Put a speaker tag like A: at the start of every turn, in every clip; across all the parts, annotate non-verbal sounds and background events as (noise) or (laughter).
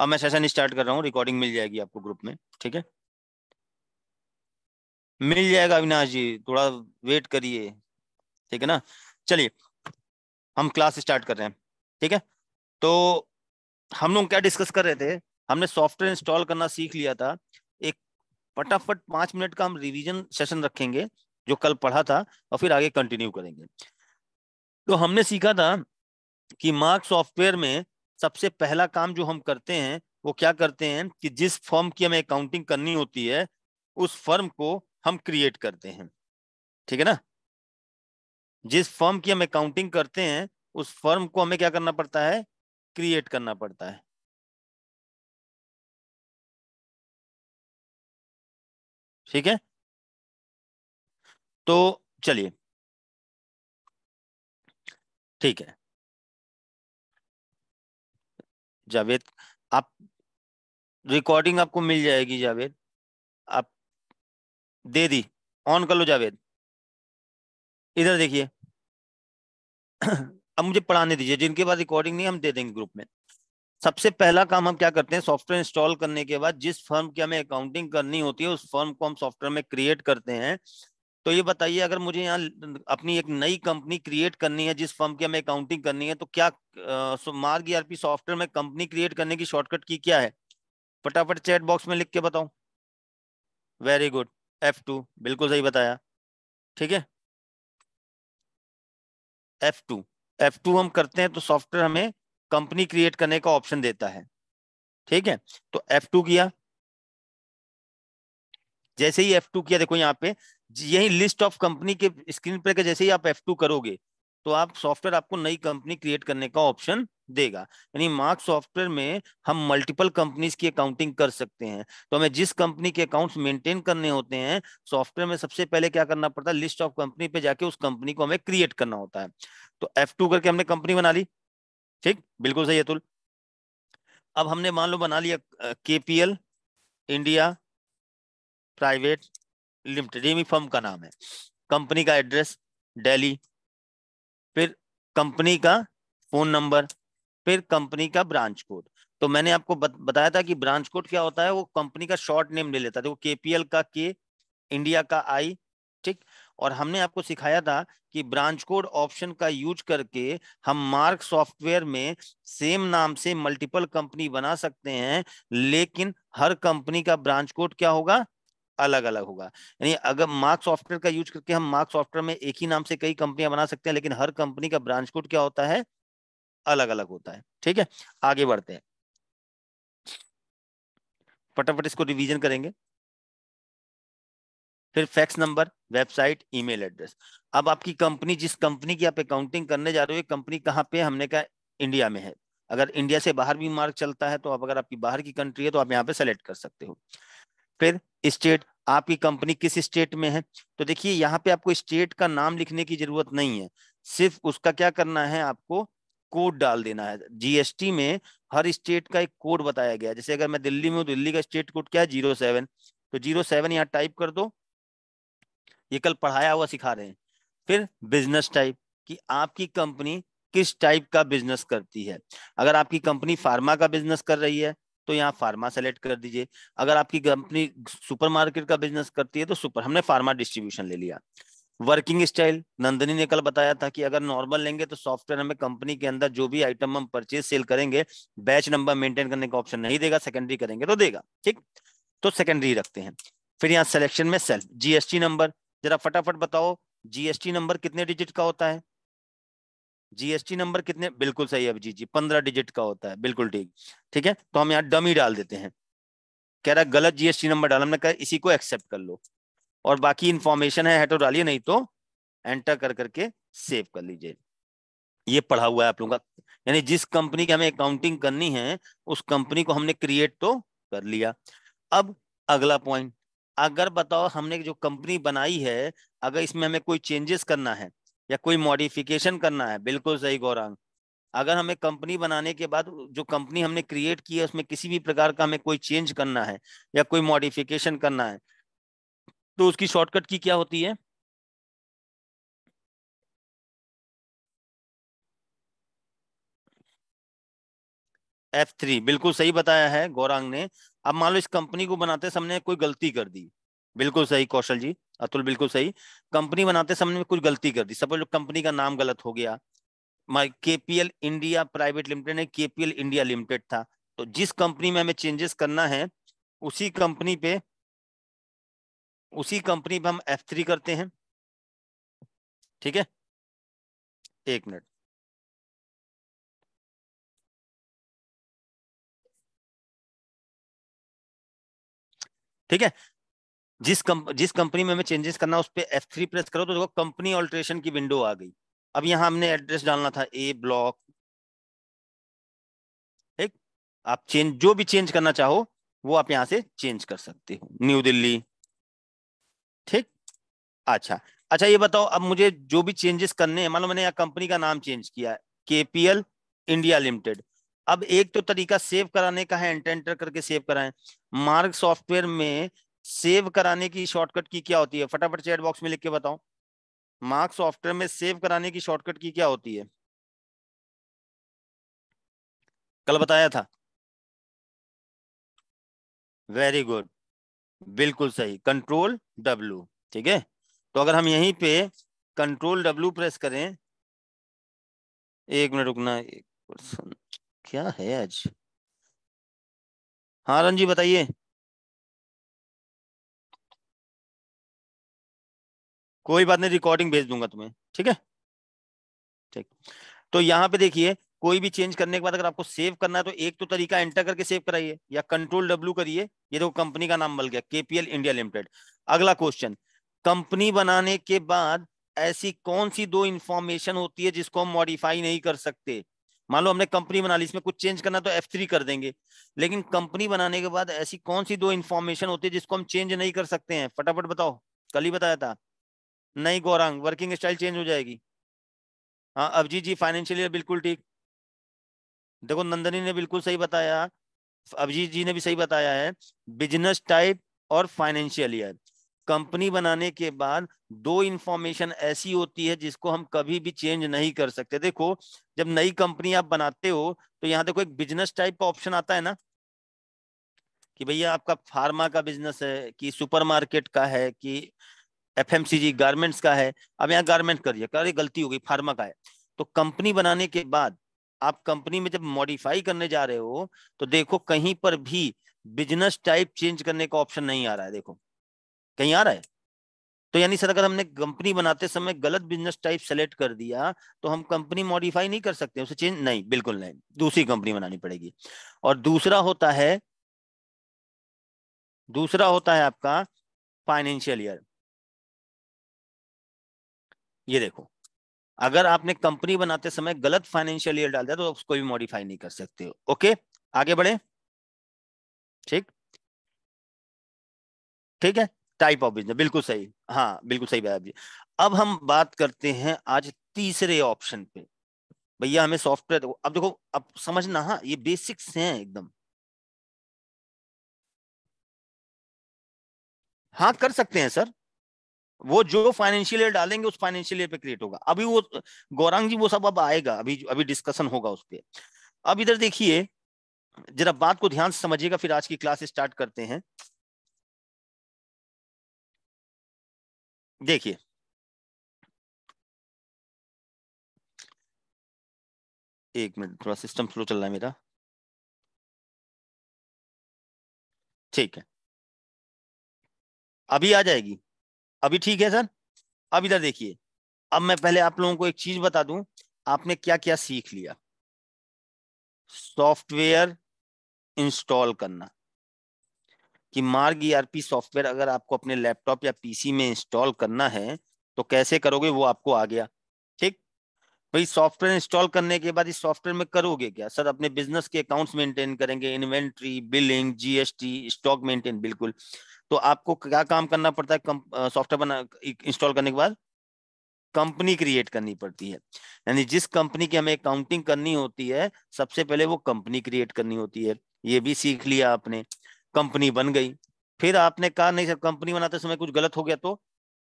A: अब मैं session start कर रहा हूँ रिकॉर्डिंग मिल जाएगी आपको ग्रुप में ठीक है मिल जाएगा अविनाश जी थोड़ा वेट करिए ठीक है ना चलिए हम क्लास स्टार्ट कर रहे हैं ठीक है तो हम लोग क्या डिस्कस कर रहे थे हमने सॉफ्टवेयर इंस्टॉल करना सीख लिया था एक फटाफट पांच मिनट का हम रिवीजन सेशन रखेंगे जो कल पढ़ा था और फिर आगे कंटिन्यू करेंगे तो हमने सीखा था कि मार्क सॉफ्टवेयर में सबसे पहला काम जो हम करते हैं वो क्या करते हैं कि जिस फर्म की हमें अकाउंटिंग करनी होती है उस फर्म को हम क्रिएट करते हैं ठीक है ना जिस फर्म की हम
B: अकाउंटिंग करते हैं उस फर्म को हमें क्या करना पड़ता है क्रिएट करना पड़ता है ठीक है तो चलिए ठीक है जावेद आप रिकॉर्डिंग आपको मिल जाएगी जावेद आप दे दी ऑन कर लो जावेद इधर देखिए
A: अब मुझे पढ़ाने दीजिए जिनके पास रिकॉर्डिंग नहीं हम दे देंगे ग्रुप में सबसे पहला काम हम क्या करते हैं सॉफ्टवेयर इंस्टॉल करने के बाद जिस फर्म की हमें अकाउंटिंग करनी होती है उस फर्म को हम सॉफ्टवेयर में क्रिएट करते हैं तो ये बताइए अगर मुझे यहाँ अपनी एक नई कंपनी क्रिएट करनी है जिस फर्म की हमें अकाउंटिंग करनी है तो क्या मार्ग ईआरपी e सॉफ्टवेयर में कंपनी क्रिएट करने की शॉर्टकट की क्या है फटाफट चैट बॉक्स में लिख के बताओ वेरी गुड एफ टू बिल्कुल सही बताया ठीक है एफ टू एफ टू हम करते हैं तो सॉफ्टवेयर हमें कंपनी क्रिएट करने का ऑप्शन देता है ठीक है तो एफ टू किया जैसे ही एफ टू किया देखो यहाँ पे यही लिस्ट ऑफ कंपनी के स्क्रीन पर जैसे ही आप एफ टू करोगे तो आप सॉफ्टवेयर आपको नई कंपनी क्रिएट करने का ऑप्शन देगा यानी मार्क सॉफ्टवेयर में हम मल्टीपल कंपनीज की अकाउंटिंग कर सकते हैं तो हमें जिस कंपनी के अकाउंट्स मेंटेन करने होते हैं सॉफ्टवेयर में सबसे पहले क्या करना पड़ता है लिस्ट ऑफ कंपनी पे जाके उस कंपनी को हमें क्रिएट करना होता है तो एफ टू करके हमने कंपनी बना ली ठीक बिल्कुल सही अतुल अब हमने मान लो बना लिया केपीएल इंडिया प्राइवेट लिमिटेड ये फर्म का नाम है कंपनी का एड्रेस दिल्ली फिर कंपनी का फोन नंबर फिर कंपनी का ब्रांच कोड तो मैंने आपको बत, बताया था कि ब्रांच कोड क्या होता है वो कंपनी का शॉर्ट नेम ले लेता है देखो केपीएल का के इंडिया का आई ठीक और हमने आपको सिखाया था कि ब्रांच कोड ऑप्शन का यूज करके हम मार्क सॉफ्टवेयर में सेम नाम से मल्टीपल कंपनी बना सकते हैं लेकिन हर कंपनी का ब्रांच कोड क्या होगा अलग अलग होगा यानी अगर मार्क सॉफ्टवेयर का यूज करके हम मार्क सॉफ्टवेयर में एक ही नाम से कई कंपनियां बना सकते हैं लेकिन हर कंपनी का ब्रांच कोड क्या होता है अलग अलग होता है ठीक है आगे बढ़ते हैं फटाफट इसको रिवीजन करेंगे फिर fax number website email address अब आपकी कंपनी जिस कंपनी की आप अकाउंटिंग करने जा रहे हो कंपनी कहाँ पे हमने कहा इंडिया में है अगर इंडिया से बाहर भी मार्क चलता है तो आप अगर आपकी बाहर की कंट्री है तो आप यहाँ पे सेलेक्ट कर सकते हो फिर स्टेट आपकी कंपनी किस स्टेट में है तो देखिए यहाँ पे आपको स्टेट का नाम लिखने की जरूरत नहीं है सिर्फ उसका क्या करना है आपको कोड डाल देना है जीएसटी में हर स्टेट का एक कोड बताया गया जैसे अगर मैं दिल्ली में हूँ दिल्ली का स्टेट कोड क्या है जीरो सेवन तो जीरो सेवन यहाँ टाइप कर दो ये कल पढ़ाया हुआ सिखा रहे हैं फिर बिजनेस टाइप कि आपकी कंपनी किस टाइप का बिजनेस करती है अगर आपकी कंपनी फार्मा का बिजनेस कर रही है तो यहाँ फार्मा सेलेक्ट कर दीजिए अगर आपकी कंपनी सुपरमार्केट का बिजनेस करती है तो सुपर हमने फार्मा डिस्ट्रीब्यूशन ले लिया वर्किंग स्टाइल नंदनी ने कल बताया था कि अगर नॉर्मल लेंगे तो सॉफ्टवेयर हमें कंपनी के अंदर जो भी आइटम हम परचेज सेल करेंगे बैच नंबर मेंटेन करने का ऑप्शन नहीं देगा सेकेंडरी करेंगे तो देगा ठीक तो सेकेंडरी रखते हैं फिर यहाँ सिलेक्शन में सेल्फ जीएसटी नंबर जरा फटाफट बताओ जीएसटी नंबर कितने डिजिट का होता है जीएसटी नंबर कितने बिल्कुल सही है जी जी पंद्रह डिजिट का होता है बिल्कुल ठीक ठीक है तो हम यहाँ डमी डाल देते हैं कह रहा गलत जीएसटी नंबर डाला हमने कहा इसी को एक्सेप्ट कर लो और बाकी इन्फॉर्मेशन है, है तो डालिए नहीं तो एंटर कर करके सेव कर लीजिए ये पढ़ा हुआ है आप लोगों का यानी जिस कंपनी की हमें अकाउंटिंग करनी है उस कंपनी को हमने क्रिएट तो कर लिया अब अगला पॉइंट अगर बताओ हमने जो कंपनी बनाई है अगर इसमें हमें कोई चेंजेस करना है या कोई मॉडिफिकेशन करना है बिल्कुल सही गौरांग अगर हमें कंपनी बनाने के बाद जो कंपनी हमने क्रिएट की है उसमें किसी भी प्रकार का हमें कोई चेंज करना है या कोई मॉडिफिकेशन करना है तो
B: उसकी शॉर्टकट की क्या होती है एफ थ्री बिल्कुल सही
A: बताया है गौरांग ने अब मान लो इस कंपनी को बनाते समय कोई गलती कर दी बिल्कुल सही कौशल जी अतुल बिल्कुल सही कंपनी बनाते समय में कुछ गलती कर दी सपोज कंपनी का नाम गलत हो गया केपीएल इंडिया प्राइवेट लिमिटेड है केपीएल इंडिया लिमिटेड था तो जिस कंपनी में हमें चेंजेस करना है उसी कंपनी पे उसी
B: कंपनी पे हम एफ थ्री करते हैं ठीक है एक मिनट ठीक है जिस कम, जिस
A: कंपनी में हमें चेंजेस करना उस पर एफ थ्री प्रेस करो तो देखो कंपनी ऑल्ट्रेशन की विंडो आ गई अब यहाँ हमने एड्रेस डालना था ए ब्लॉक ठीक आप चेंज जो भी चेंज करना चाहो वो आप यहाँ से चेंज कर सकते
B: हो न्यू दिल्ली
A: ठीक अच्छा अच्छा ये बताओ अब मुझे जो भी चेंजेस करने हैं मान लो मैंने यहाँ कंपनी का नाम चेंज किया केपीएल इंडिया लिमिटेड अब एक तो तरीका सेव कराने का है एंटर एंटर करके सेव कराएं मार्ग सॉफ्टवेयर में सेव कराने की शॉर्टकट की क्या होती है फटाफट चैट बॉक्स में लिख के बताओ मार्क सॉफ्टवेयर में सेव कराने की शॉर्टकट की क्या होती
B: है कल बताया था वेरी गुड बिल्कुल सही कंट्रोल
A: डब्ल्यू ठीक है तो अगर हम यहीं पे कंट्रोल डब्ल्यू प्रेस करें
B: एक मिनट रुकना एक क्या है आज हाँ रंजी बताइए कोई बात नहीं रिकॉर्डिंग भेज दूंगा तुम्हें ठीक है ठीक
A: तो यहाँ पे देखिए कोई भी चेंज करने के बाद अगर आपको सेव करना है तो एक तो तरीका एंटर करके सेव कराइए या कंट्रोल डब्ल्यू करिए ये देखो कंपनी का नाम बल गया केपीएल इंडिया लिमिटेड अगला क्वेश्चन कंपनी बनाने के बाद ऐसी कौन सी दो इंफॉर्मेशन होती है जिसको हम मॉडिफाई नहीं कर सकते मान लो हमने कंपनी बना ली इसमें कुछ चेंज करना तो एफ थ्री कर देंगे लेकिन कंपनी बनाने के बाद ऐसी कौन सी दो इन्फॉर्मेशन होती है जिसको हम चेंज नहीं कर सकते हैं फटाफट बताओ कल ही बताया था नहीं गौरांग वर्किंग स्टाइल चेंज हो जाएगी हाँ अब जी जी फाइनेंशियली बिल्कुल ठीक देखो नंदनी ने बिल्कुल सही बताया अभिजीत जी ने भी सही बताया है बिजनेस टाइप और फाइनेंशियल ईयर कंपनी बनाने के बाद दो इंफॉर्मेशन ऐसी होती है जिसको हम कभी भी चेंज नहीं कर सकते देखो जब नई कंपनी आप बनाते हो तो यहाँ देखो एक बिजनेस टाइप का ऑप्शन आता है ना कि भैया आपका फार्मा का बिजनेस है कि सुपरमार्केट का है कि एफ गारमेंट्स का है अब यहाँ गारमेंट कर दिया अरे गलती हो गई फार्मा का है तो कंपनी बनाने के बाद आप कंपनी में जब मॉडिफाई करने जा रहे हो तो देखो कहीं पर भी बिजनेस टाइप चेंज करने का ऑप्शन नहीं आ रहा है देखो कहीं आ रहा है तो यानी सर अगर हमने कंपनी बनाते समय गलत बिजनेस टाइप सेलेक्ट कर दिया तो हम कंपनी मॉडिफाई नहीं कर सकते उसे चेंज नहीं बिल्कुल नहीं दूसरी कंपनी बनानी पड़ेगी और दूसरा होता
B: है दूसरा होता है आपका फाइनेंशियल ईयर ये देखो अगर आपने कंपनी
A: बनाते समय गलत फाइनेंशियल ईयर डाल दिया तो उसको भी मॉडिफाई नहीं कर सकते हो ओके आगे बढ़े ठीक ठीक है टाइप ऑफ बिजनेस बिल्कुल सही हाँ बिल्कुल सही भाई जी अब हम बात करते हैं आज तीसरे ऑप्शन पे
B: भैया हमें सॉफ्टवेयर देखो अब देखो अब समझना हाँ ये बेसिक्स हैं एकदम हाँ कर सकते हैं सर वो जो फाइनेंशियल ईयर डालेंगे उस फाइनेंशियल ईयर पे क्रिएट होगा अभी वो गौरांग जी वो सब
A: अब आएगा अभी अभी डिस्कशन होगा उस पर अब इधर देखिए जरा बात को ध्यान
B: से समझिएगा फिर आज की क्लास स्टार्ट करते हैं देखिए एक मिनट थोड़ा सिस्टम स्लो चल रहा है मेरा ठीक है अभी आ जाएगी अभी ठीक है सर अब इधर देखिए अब मैं पहले आप लोगों को एक चीज बता दूं
A: आपने क्या क्या सीख लिया सॉफ्टवेयर इंस्टॉल करना कि मार्ग ईआरपी e सॉफ्टवेयर अगर आपको अपने लैपटॉप या पीसी में इंस्टॉल करना है तो कैसे करोगे वो आपको आ गया ठीक भाई सॉफ्टवेयर इंस्टॉल करने के बाद इस सॉफ्टवेयर में करोगे क्या सर अपने बिजनेस के अकाउंट्स मेंटेन करेंगे inventory billing GST stock maintain बिल्कुल तो आपको क्या काम करना पड़ता है सॉफ्टवेयर बना इंस्टॉल करने के बाद कंपनी क्रिएट करनी पड़ती है यानी जिस कंपनी की हमें अकाउंटिंग करनी होती है सबसे पहले वो कंपनी क्रिएट करनी होती है ये भी सीख लिया आपने कंपनी बन गई फिर आपने कहा नहीं सर कंपनी बनाते समय कुछ गलत हो गया
B: तो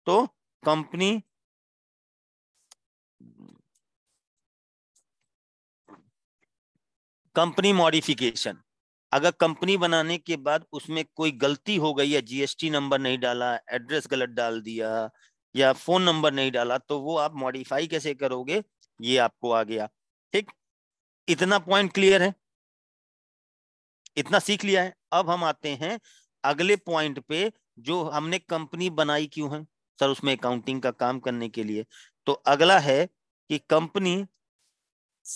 B: तो कंपनी कंपनी मॉडिफिकेशन अगर
A: कंपनी बनाने के बाद उसमें कोई गलती हो गई है जीएसटी नंबर नहीं डाला एड्रेस गलत डाल दिया या फोन नंबर नहीं डाला तो वो आप मॉडिफाई कैसे करोगे ये आपको आ गया ठीक इतना पॉइंट क्लियर है इतना सीख लिया है अब हम आते हैं अगले पॉइंट पे जो हमने कंपनी बनाई क्यों है सर उसमें अकाउंटिंग का काम करने के लिए तो अगला है कि company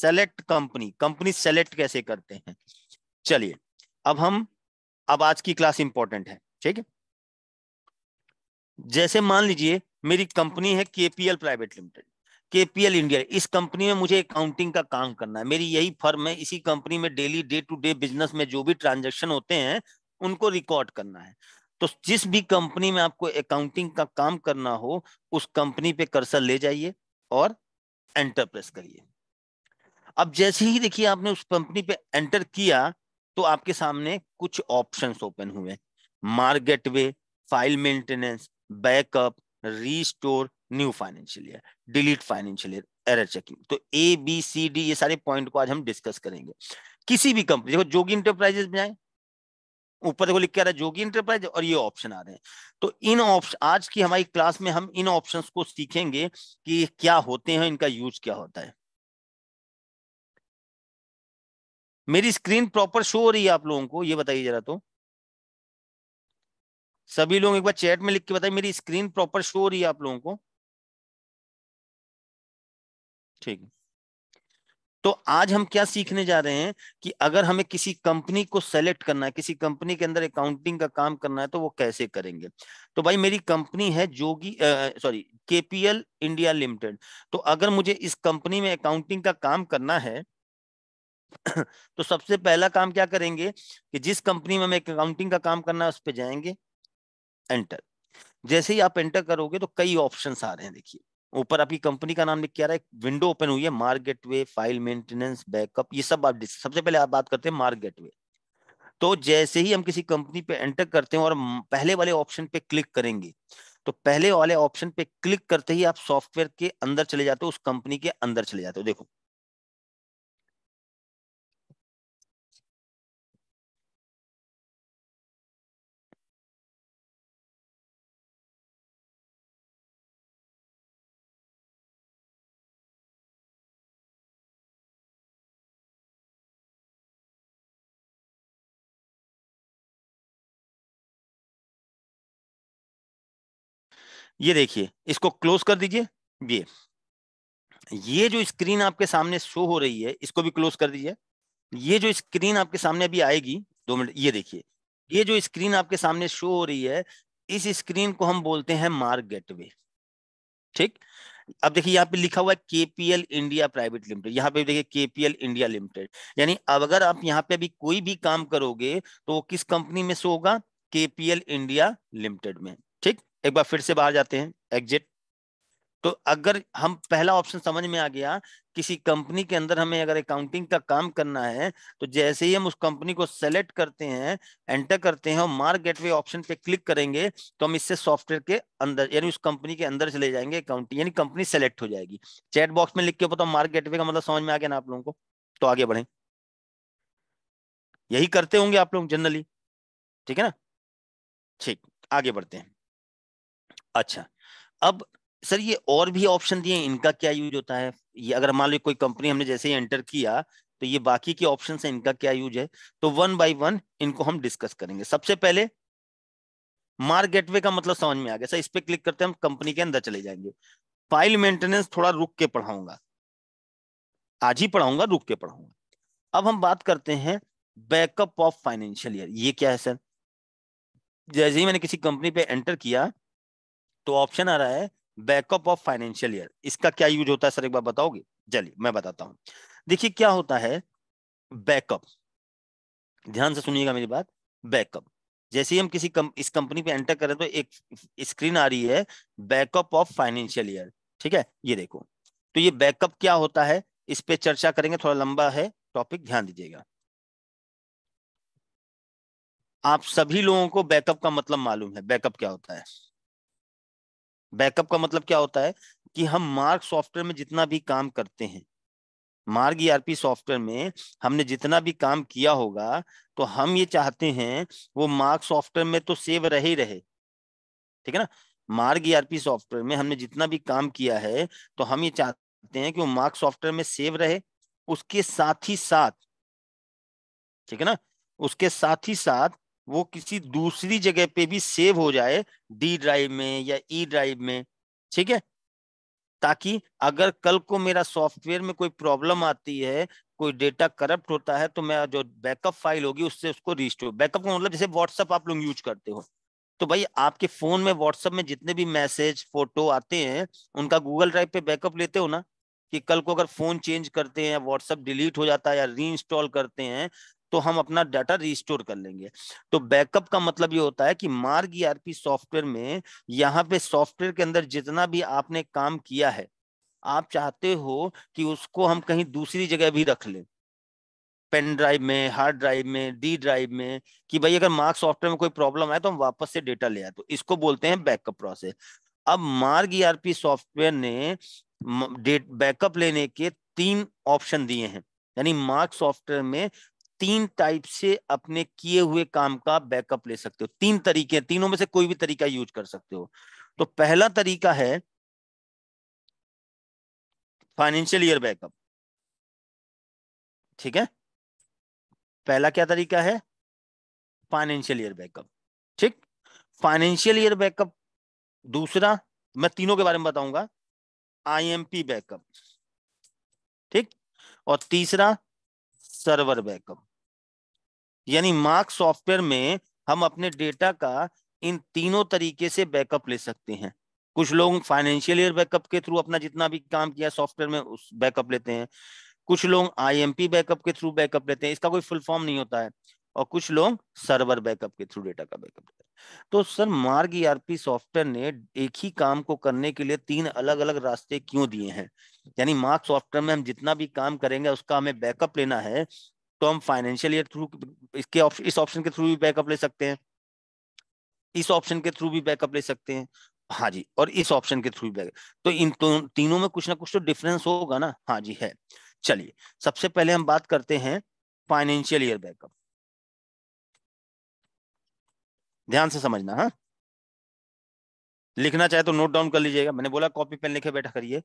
A: select company company select कैसे करते हैं चलिए अब हम अब आज की क्लास इंपॉर्टेंट है ठीक है जैसे मान लीजिए मेरी कंपनी है KPL private limited KPL India इस कंपनी में मुझे अकाउंटिंग का काम करना है मेरी यही फर्म है इसी कंपनी में daily day to day business में जो भी ट्रांजेक्शन होते हैं उनको रिकॉर्ड करना है तो जिस भी कंपनी में आपको अकाउंटिंग का काम करना हो उस कंपनी पे कर्सर ले जाइए और एंटर प्रेस करिए अब जैसे ही देखिए आपने उस कंपनी पे एंटर किया तो आपके सामने कुछ ऑप्शंस ओपन हुए market gateway file maintenance backup restore new financial year delete financial year error checking तो ए बी सी डी ये सारे पॉइंट को आज हम डिस्कस करेंगे किसी भी कंपनी देखो जोगी इंटरप्राइजेस में आए ऊपर देखो लिख के आ रहा है जोगी इंटरप्राइज और ये ऑप्शन आ रहे हैं तो इन ऑप्शन आज की हमारी क्लास में हम इन ऑप्शंस को सीखेंगे कि क्या होते हैं इनका यूज क्या होता है
B: मेरी स्क्रीन प्रॉपर शो हो रही है आप लोगों को ये बताइए जरा तो सभी लोग एक बार चैट में लिख के बताइए मेरी स्क्रीन प्रॉपर शो हो रही है आप लोगों को ठीक
A: तो आज हम क्या सीखने जा रहे हैं कि अगर हमें किसी कंपनी को सेलेक्ट करना है किसी कंपनी के अंदर अकाउंटिंग का काम करना है तो वो कैसे करेंगे तो भाई मेरी कंपनी है Jogi sorry KPL India limited तो अगर मुझे इस कंपनी में अकाउंटिंग का काम करना है (clears throat) तो सबसे पहला काम क्या करेंगे कि जिस कंपनी में हमें अकाउंटिंग का काम करना है उस पर जाएंगे एंटर जैसे ही आप एंटर करोगे तो कई ऑप्शन आ रहे हैं देखिए ऊपर आपकी कंपनी का नाम लिख क्या रहा है विंडो ओपन हुई है market way file maintenance backup ये सब आप सबसे पहले आप बात करते हैं मार्केट वे तो जैसे ही हम किसी कंपनी पे एंटर करते हैं और पहले वाले ऑप्शन पे क्लिक करेंगे तो पहले वाले ऑप्शन पे क्लिक करते ही आप सॉफ्टवेयर के अंदर चले जाते हो उस कंपनी के अंदर चले जाते हो देखो
B: ये देखिए इसको क्लोज कर दीजिए ये ये जो स्क्रीन आपके
A: सामने शो हो रही है इसको भी क्लोज कर दीजिए ये जो स्क्रीन आपके सामने अभी आएगी दो मिनट ये देखिए ये जो स्क्रीन आपके सामने शो हो रही है इस स्क्रीन को हम बोलते हैं मार्क गेटवे ठीक अब देखिए यहाँ पे लिखा हुआ है केपीएल इंडिया प्राइवेट लिमिटेड यहाँ पे देखिए केपीएल इंडिया लिमिटेड यानी अब अगर आप यहाँ पे अभी कोई भी काम करोगे तो वो किस कंपनी में शो होगा केपीएल इंडिया लिमिटेड में एक बार फिर से बाहर जाते हैं एग्जिट तो अगर हम पहला ऑप्शन समझ में आ गया किसी कंपनी के अंदर हमें अगर अकाउंटिंग का काम करना है तो जैसे ही हम उस कंपनी को सेलेक्ट करते हैं एंटर करते हैं और मार्क गेटवे ऑप्शन पे क्लिक करेंगे तो हम इससे सॉफ्टवेयर के अंदर यानी उस कंपनी के अंदर चले जाएंगे अकाउंटिंग यानी कंपनी सेलेक्ट हो जाएगी चैट बॉक्स में लिख के बताओ मार्क गेटवे का मतलब समझ में आ गया ना आप लोगों को तो आगे बढ़े यही करते होंगे आप लोग जनरली ठीक है ना ठीक आगे बढ़ते हैं अच्छा अब सर ये और भी ऑप्शन दिए इनका क्या यूज होता है ये अगर मान लो कोई कंपनी हमने जैसे ही एंटर किया तो ये बाकी के ऑप्शन है इनका क्या यूज है तो वन बाई वन इनको हम डिस्कस करेंगे सबसे पहले मार्क गेटवे का मतलब समझ में आ गया सर इस पर क्लिक करते हम कंपनी के अंदर चले जाएंगे फाइल मेंटेनेंस थोड़ा रुक के पढ़ाऊंगा आज ही पढ़ाऊंगा रुक के पढ़ाऊंगा अब हम बात करते हैं बैकअप ऑफ फाइनेंशियल ईयर ये क्या है सर जैसे ही मैंने किसी कंपनी पे एंटर किया तो ऑप्शन आ रहा है बैकअप ऑफ फाइनेंशियल ईयर इसका क्या यूज होता है सर एक बार बताओगे चलिए मैं बताता हूं देखिए क्या होता है बैकअप ध्यान से सुनिएगा मेरी बात बैकअप जैसे ही हम किसी कम, इस कंपनी पे एंटर करें तो एक स्क्रीन आ रही है बैकअप ऑफ फाइनेंशियल ईयर ठीक है ये देखो तो ये बैकअप क्या होता है इस पे चर्चा करेंगे थोड़ा लंबा है टॉपिक ध्यान दीजिएगा आप सभी लोगों को बैकअप का मतलब मालूम है बैकअप क्या होता है बैकअप का मतलब क्या होता है कि हम मार्ग सॉफ्टवेयर में जितना भी काम करते हैं मार्ग ईआरपी e सॉफ्टवेयर में हमने जितना भी काम किया होगा तो हम ये चाहते हैं वो मार्ग सॉफ्टवेयर में तो सेव रहे ही रहे ठीक है ना मार्ग ईआरपी e सॉफ्टवेयर में हमने जितना भी काम किया है तो हम ये चाहते हैं कि वो मार्ग सॉफ्टवेयर में सेव रहे उसके साथ ही साथ ठीक है ना उसके साथ ही साथ वो किसी दूसरी जगह पे भी सेव हो जाए डी ड्राइव में या ई e ड्राइव में ठीक है ताकि अगर कल को मेरा सॉफ्टवेयर में कोई प्रॉब्लम आती है कोई डेटा करप्ट होता है तो मैं जो बैकअप फाइल होगी उससे उसको रिस्टोर बैकअप का मतलब जैसे व्हाट्सअप आप लोग यूज करते हो तो भाई आपके फोन में व्हाट्सअप में जितने भी मैसेज फोटो आते हैं उनका गूगल ड्राइव पे बैकअप लेते हो ना कि कल को अगर फोन चेंज करते हैं व्हाट्सअप डिलीट हो जाता है या री इंस्टॉल करते हैं तो हम अपना डाटा रिस्टोर कर लेंगे तो बैकअप का मतलब ये होता है कि मार्ग ईआरपी e सॉफ्टवेयर में यहाँ पे सॉफ्टवेयर के अंदर जितना भी आपने काम किया है आप चाहते हो कि उसको हम कहीं दूसरी जगह भी रख लें पेन ड्राइव में हार्ड ड्राइव में डी ड्राइव में कि भाई अगर मार्क सॉफ्टवेयर में कोई प्रॉब्लम आए तो हम वापस से डेटा ले आए तो इसको बोलते हैं बैकअप प्रोसेस अब मार्ग ईआरपी e सॉफ्टवेयर ने बैकअप लेने के तीन ऑप्शन दिए हैं यानी मार्क सॉफ्टवेयर में तीन टाइप से अपने किए हुए काम का बैकअप ले सकते हो तीन तरीके तीनों में से कोई भी तरीका यूज कर सकते हो तो
B: पहला तरीका है फाइनेंशियल ईयर बैकअप ठीक है पहला क्या तरीका है
A: फाइनेंशियल ईयर बैकअप ठीक फाइनेंशियल ईयर बैकअप दूसरा मैं तीनों के बारे में बताऊंगा आईएमपी बैकअप ठीक और तीसरा सर्वर बैकअप यानी मार्क सॉफ्टवेयर में हम अपने डेटा का इन तीनों तरीके से बैकअप ले सकते हैं कुछ लोग फाइनेंशियल ईयर बैकअप के थ्रू अपना जितना भी काम किया सॉफ्टवेयर में उस बैकअप लेते हैं कुछ लोग आईएमपी बैकअप के थ्रू बैकअप लेते हैं इसका कोई फुल फॉर्म नहीं होता है और कुछ लोग सर्वर बैकअप के थ्रू डेटा का बैकअप लेते हैं तो सर मार्ग ईआरपी e सॉफ्टवेयर ने एक ही काम को करने के लिए तीन अलग अलग रास्ते क्यों दिए हैं यानी मार्क सॉफ्टवेयर में हम जितना भी काम करेंगे उसका हमें बैकअप लेना है तो हम फाइनेंशियल ईयर थ्रू इसके ऑप्शन इस ऑप्शन के थ्रू भी बैकअप ले सकते हैं इस ऑप्शन के थ्रू भी बैकअप ले सकते हैं हाँ जी और इस ऑप्शन के थ्रू भी बैकअप तो इन तो, तीनों में कुछ ना कुछ तो डिफरेंस होगा ना हाँ जी है चलिए सबसे पहले हम बात करते हैं फाइनेंशियल ईयर बैकअप ध्यान से समझना हाँ लिखना चाहे तो नोट डाउन कर लीजिएगा मैंने बोला कॉपी पेन लिखे बैठा करिए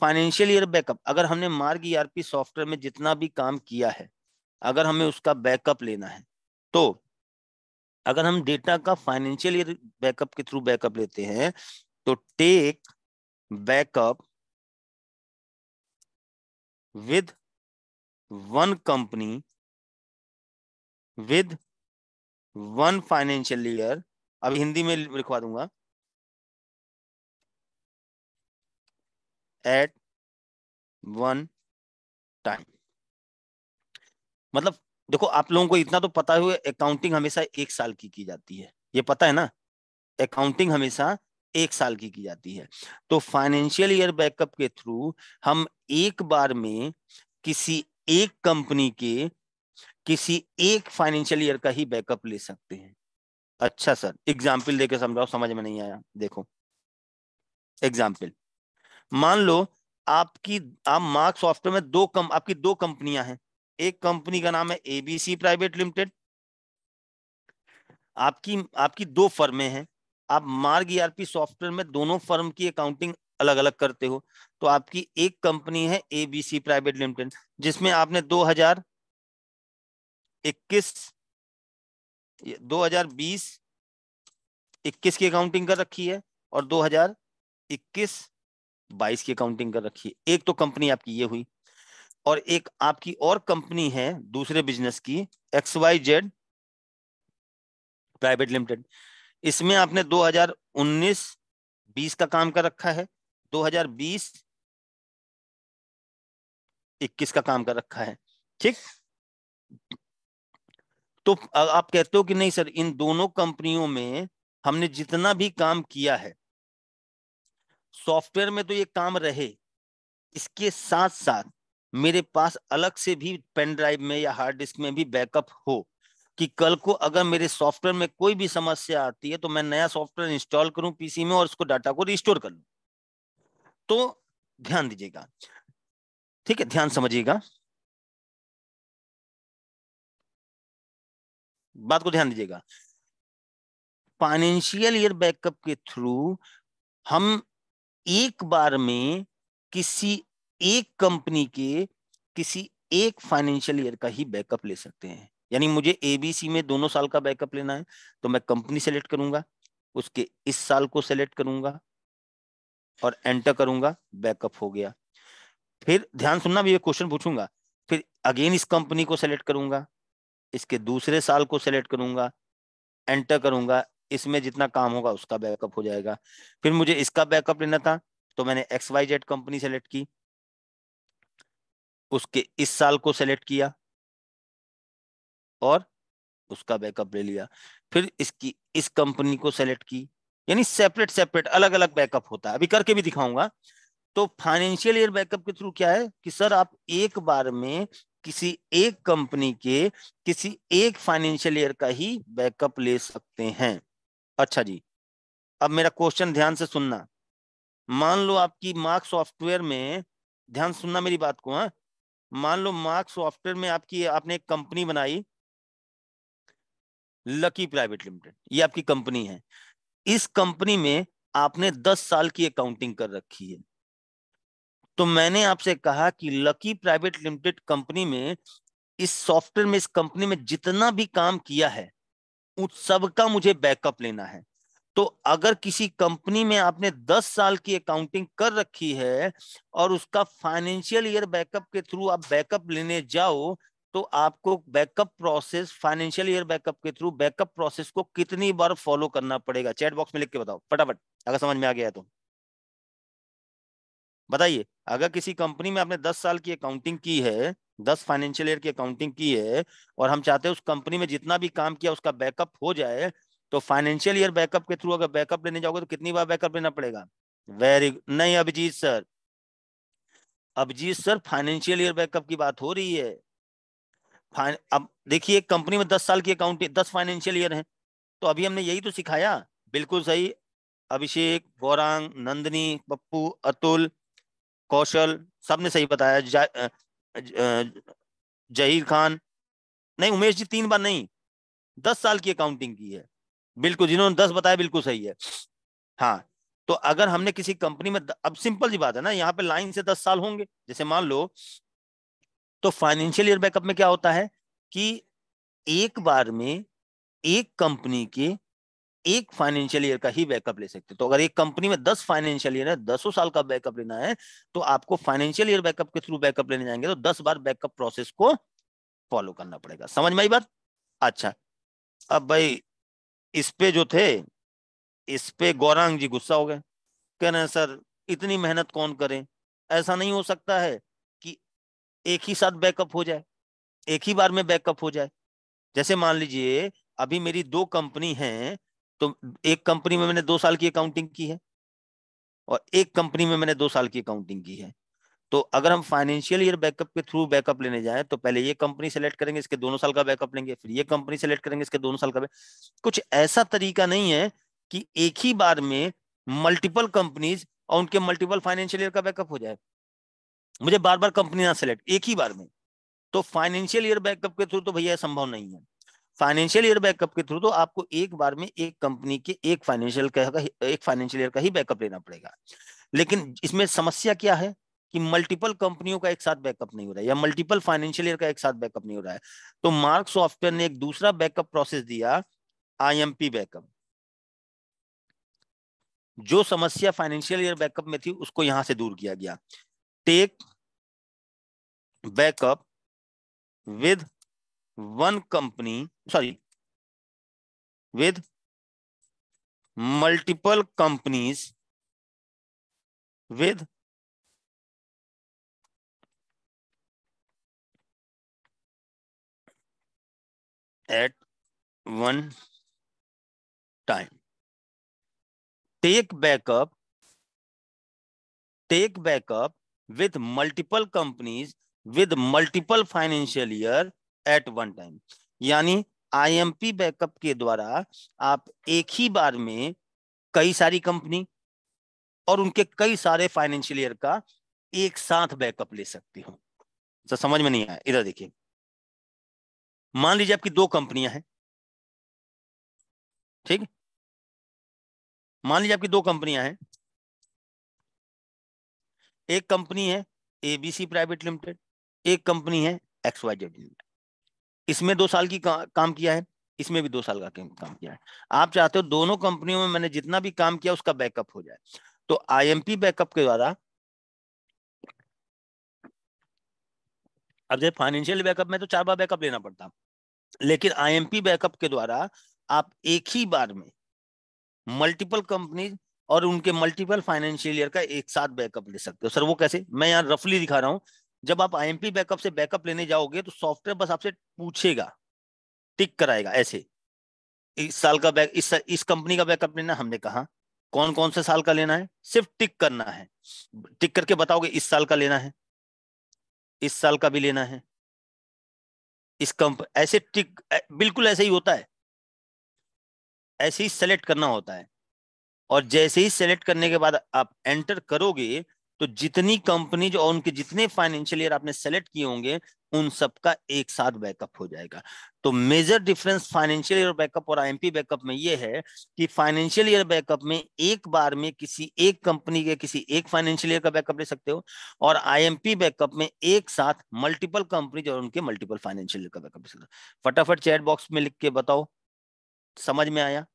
A: फाइनेंशियल ईयर बैकअप अगर हमने मार्ग ईआरपी e सॉफ्टवेयर में जितना भी काम किया है अगर हमें उसका बैकअप लेना है तो अगर हम डेटा का फाइनेंशियल ईयर बैकअप के थ्रू बैकअप लेते हैं
B: तो take backup with one company with one financial year अब हिंदी में लिखवा दूंगा एट वन टाइम मतलब देखो आप लोगों को इतना तो पता हुआ अकाउंटिंग
A: हमेशा एक साल की की जाती है ये पता है ना अकाउंटिंग हमेशा एक साल की की जाती है तो फाइनेंशियल ईयर बैकअप के थ्रू हम एक बार में किसी एक कंपनी के किसी एक फाइनेंशियल ईयर का ही बैकअप ले सकते हैं अच्छा सर एग्जाम्पल देकर समझाओ समझ में नहीं आया देखो एग्जाम्पल मान लो आपकी आप मार्क सॉफ्टवेयर में दो कम आपकी दो कंपनियां हैं एक कंपनी का नाम है एबीसी प्राइवेट लिमिटेड आपकी आपकी दो फर्में हैं आप मार्ग ईआरपी e सॉफ्टवेयर में दोनों फर्म की अकाउंटिंग अलग अलग करते हो तो आपकी एक कंपनी है एबीसी प्राइवेट लिमिटेड जिसमें आपने 2021 2020 21 की अकाउंटिंग कर रखी है और 2021 22 की अकाउंटिंग कर रखी है एक तो कंपनी आपकी ये हुई और एक आपकी और कंपनी है दूसरे बिजनेस की X Y Z private limited इसमें आपने 2019 20 का काम कर रखा है 2020 21 का काम कर रखा है ठीक तो आप कहते हो कि नहीं सर इन दोनों कंपनियों में हमने जितना भी काम किया है सॉफ्टवेयर में तो ये काम रहे इसके साथ साथ मेरे पास अलग से भी पेन ड्राइव में या हार्ड डिस्क में भी बैकअप हो कि कल को अगर मेरे सॉफ्टवेयर में कोई भी समस्या आती है तो मैं नया सॉफ्टवेयर इंस्टॉल करूं पीसी में और उसको डाटा को
B: रिस्टोर कर लू तो ध्यान दीजिएगा ठीक है ध्यान समझिएगा बात को ध्यान दीजिएगा फाइनेंशियल ईयर बैकअप के थ्रू
A: हम एक बार में किसी एक कंपनी के किसी एक फाइनेंशियल ईयर का ही बैकअप ले सकते हैं यानी मुझे एबीसी में दोनों साल का बैकअप लेना है तो मैं कंपनी सेलेक्ट करूंगा उसके इस साल को सेलेक्ट करूंगा और एंटर करूंगा बैकअप हो गया फिर ध्यान सुनना भी क्वेश्चन पूछूंगा फिर अगेन इस कंपनी को सेलेक्ट करूंगा इसके दूसरे साल को सेलेक्ट करूंगा एंटर करूंगा इसमें जितना काम होगा उसका बैकअप हो जाएगा फिर मुझे इसका बैकअप लेना था तो मैंने X Y Z company select की उसके इस साल को सेलेक्ट किया और उसका बैकअप ले लिया फिर इसकी इस कंपनी को सेलेक्ट की यानी सेपरेट सेपरेट अलग अलग बैकअप होता है अभी करके भी दिखाऊंगा तो फाइनेंशियल ईयर बैकअप के थ्रू क्या है कि सर आप एक बार में किसी एक कंपनी के किसी एक फाइनेंशियल ईयर का ही बैकअप ले सकते हैं अच्छा जी अब मेरा क्वेश्चन ध्यान से सुनना मान लो आपकी मार्क सॉफ्टवेयर में ध्यान सुनना मेरी बात को हाँ मान लो मार्क सॉफ्टवेयर में आपकी आपने एक कंपनी बनाई लकी प्राइवेट लिमिटेड ये आपकी कंपनी है इस कंपनी में आपने 10 साल की अकाउंटिंग कर रखी है तो मैंने आपसे कहा कि लकी प्राइवेट लिमिटेड कंपनी में इस सॉफ्टवेयर में इस कंपनी में जितना भी काम किया है उस सब का मुझे बैकअप लेना है तो अगर किसी कंपनी में आपने 10 साल की अकाउंटिंग कर रखी है और उसका फाइनेंशियल ईयर बैकअप के थ्रू आप बैकअप लेने जाओ तो आपको backup process financial year backup के थ्रू बैकअप प्रोसेस को कितनी बार फॉलो करना पड़ेगा चैट बॉक्स में लिख के बताओ फटाफट अगर समझ में आ गया तो बताइए अगर किसी कंपनी में आपने 10 साल की अकाउंटिंग की है 10 फाइनेंशियल ईयर की अकाउंटिंग की है और हम चाहते हैं उस कंपनी में जितना भी काम किया उसका बैकअप हो जाए तो फाइनेंशियल ईयर बैकअप के थ्रू अगर बैकअप लेने जाओगे तो कितनी बार बैकअप लेना पड़ेगा वेरी नहीं Abhijit sir Abhijit sir financial year backup की बात हो रही है अब देखिए कंपनी में दस साल की अकाउंट दस फाइनेंशियल ईयर है तो अभी हमने यही तो सिखाया बिल्कुल सही अभिषेक गौरांग नंदनी पप्पू अतुल कौशल सब ने सही बताया जहीर खान नहीं उमेश जी तीन बार नहीं दस साल की अकाउंटिंग की है बिल्कुल जिन्होंने दस बताया बिल्कुल सही है हाँ तो अगर हमने किसी कंपनी में अब सिंपल सी बात है ना यहाँ पे लाइन से दस साल होंगे जैसे मान लो तो फाइनेंशियल ईयर बैकअप में क्या होता है कि एक बार में एक कंपनी के एक फाइनेंशियल ईयर का ही बैकअप ले सकते तो अगर एक कंपनी में दस फाइनेंशियल ईयर है दसों साल का बैकअप लेना है तो आपको फाइनेंशियल ईयर बैकअप के थ्रू बैकअप लेने जाएंगे तो दस बार बैकअप प्रोसेस को फॉलो करना पड़ेगा समझ में आई बात अच्छा अब भाई इस पे जो थे इस पे गौरांग जी गुस्सा हो गए कह रहे हैं सर इतनी मेहनत कौन करे ऐसा नहीं हो सकता है कि एक ही साथ बैकअप हो जाए एक ही बार में बैकअप हो जाए जैसे मान लीजिए अभी मेरी दो कंपनी हैं तो एक कंपनी में मैंने दो साल की अकाउंटिंग की है और एक कंपनी में मैंने दो साल की अकाउंटिंग की है तो अगर हम फाइनेंशियल ईयर बैकअप के थ्रू बैकअप लेने जाए तो पहले ये कंपनी सेलेक्ट करेंगे इसके दोनों साल का बैकअप लेंगे फिर ये कंपनी सेलेक्ट करेंगे इसके दोनों साल का कुछ ऐसा तरीका नहीं है कि एक ही बार में मल्टीपल कंपनीज और उनके मल्टीपल फाइनेंशियल ईयर का बैकअप हो जाए मुझे बार बार कंपनी ना सेलेक्ट एक ही बार में तो फाइनेंशियल ईयर बैकअप के थ्रू तो भैया संभव नहीं है फाइनेंशियल ईयर बैकअप के थ्रू तो आपको एक बार में एक कंपनी के एक फाइनेंशियल का एक फाइनेंशियल ईयर का ही बैकअप लेना पड़ेगा लेकिन इसमें समस्या क्या है कि मल्टीपल कंपनियों का एक साथ बैकअप नहीं हो रहा है या मल्टीपल फाइनेंशियल ईयर का एक साथ बैकअप नहीं हो रहा है तो मार्क सॉफ्टवेयर ने एक दूसरा बैकअप प्रोसेस दिया आईएमपी बैकअप जो समस्या फाइनेंशियल ईयर बैकअप में थी उसको यहां से दूर किया गया take backup with one company sorry
B: with multiple companies with at one time take backup
A: take backup with multiple companies with multiple financial year at one time यानी आईएमपी बैकअप के द्वारा आप एक ही बार में कई सारी कंपनी और उनके कई सारे फाइनेंशियल ईयर का एक साथ बैकअप ले सकते हो
B: तो समझ में नहीं आया इधर देखिए मान लीजिए आपकी दो कंपनियां हैं ठीक मान लीजिए आपकी दो कंपनियां हैं एक कंपनी है एबीसी प्राइवेट लिमिटेड
A: एक कंपनी है एक्स वाई जेड इसमें दो साल की का, काम किया है इसमें भी दो साल का काम किया है आप चाहते हो दोनों कंपनियों में मैंने जितना भी काम किया उसका बैकअप हो जाए तो आईएमपी बैकअप के द्वारा अब जैसे फाइनेंशियल बैकअप में तो चार बार बैकअप लेना पड़ता लेकिन आईएमपी बैकअप के द्वारा आप एक ही बार में मल्टीपल कंपनीज और उनके मल्टीपल फाइनेंशियल ईयर का एक साथ बैकअप ले सकते हो सर वो कैसे मैं यहाँ रफली दिखा रहा हूँ जब आप आईएमपी बैकअप से बैकअप लेने जाओगे तो सॉफ्टवेयर बस आपसे पूछेगा टिक कराएगा ऐसे इस साल का बैक इस इस कंपनी का बैकअप लेना हमने कहा कौन कौन से साल का लेना है सिर्फ टिक करना है टिक करके बताओगे इस साल का लेना है इस साल का भी लेना है इस कंप ऐसे टिक बिल्कुल ऐसे ही होता है ऐसे ही सेलेक्ट करना होता है और जैसे ही सेलेक्ट करने के बाद आप एंटर करोगे तो जितनी कंपनी जो उनके जितने फाइनेंशियल ईयर आपने सेलेक्ट किए होंगे उन सब का एक साथ बैकअप हो जाएगा तो major difference financial year backup और आईएमपी बैकअप में ये है कि फाइनेंशियल ईयर बैकअप में एक बार में किसी एक कंपनी के किसी एक फाइनेंशियल ईयर का बैकअप ले सकते हो और आईएमपी बैकअप में एक साथ मल्टीपल कंपनीज और उनके मल्टीपल फाइनेंशियल ईयर का बैकअप ले सकते हो फटाफट चैट बॉक्स में लिख के बताओ
B: समझ में आया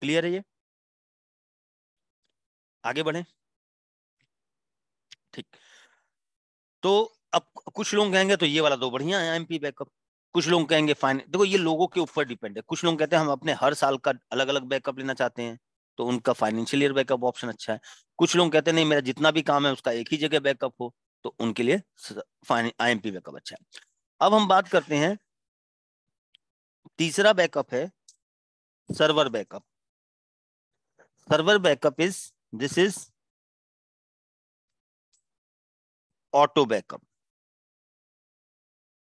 B: क्लियर है ये आगे बढ़े
A: ठीक तो अब कुछ लोग कहेंगे तो ये वाला दो बढ़िया है एमपी बैकअप कुछ लोग कहेंगे फाइन देखो ये लोगों के ऊपर डिपेंड है कुछ लोग कहते हैं हम अपने हर साल का अलग अलग बैकअप लेना चाहते हैं तो उनका फाइनेंशियल ईयर बैकअप ऑप्शन अच्छा है कुछ लोग कहते हैं नहीं मेरा जितना भी काम है उसका एक ही जगह बैकअप हो तो उनके लिए आई एम पी बैकअप अच्छा है अब हम बात करते हैं
B: तीसरा बैकअप है server backup server backup is this is auto backup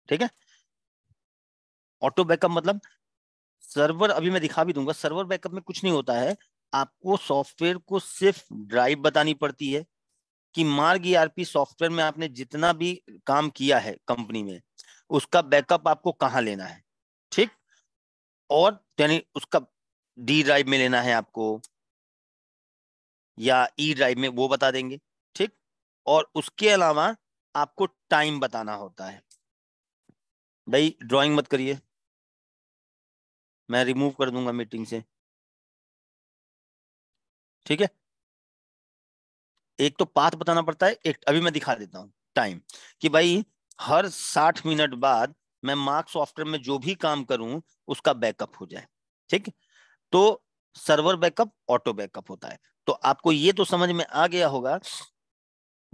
B: ठीक है
A: ऑटो बैकअप मतलब सर्वर अभी मैं दिखा भी दूंगा सर्वर बैकअप में कुछ नहीं होता है आपको सॉफ्टवेयर को सिर्फ ड्राइव बतानी पड़ती है कि मार्ग ईआरपी e सॉफ्टवेयर में आपने जितना भी काम किया है कंपनी में उसका बैकअप आपको कहाँ लेना है ठीक और यानी उसका डी ड्राइव में लेना है आपको या ई e ड्राइव में वो बता देंगे और उसके अलावा आपको टाइम बताना होता है भाई ड्राइंग मत करिए
B: मैं रिमूव कर दूंगा मीटिंग से ठीक है एक तो पाथ बताना पड़ता है एक अभी मैं दिखा
A: देता हूं टाइम कि भाई हर साठ मिनट बाद मैं मार्क सॉफ्टवेयर में जो भी काम करूं उसका बैकअप हो जाए ठीक तो सर्वर बैकअप ऑटो बैकअप होता है तो आपको ये तो समझ में आ गया होगा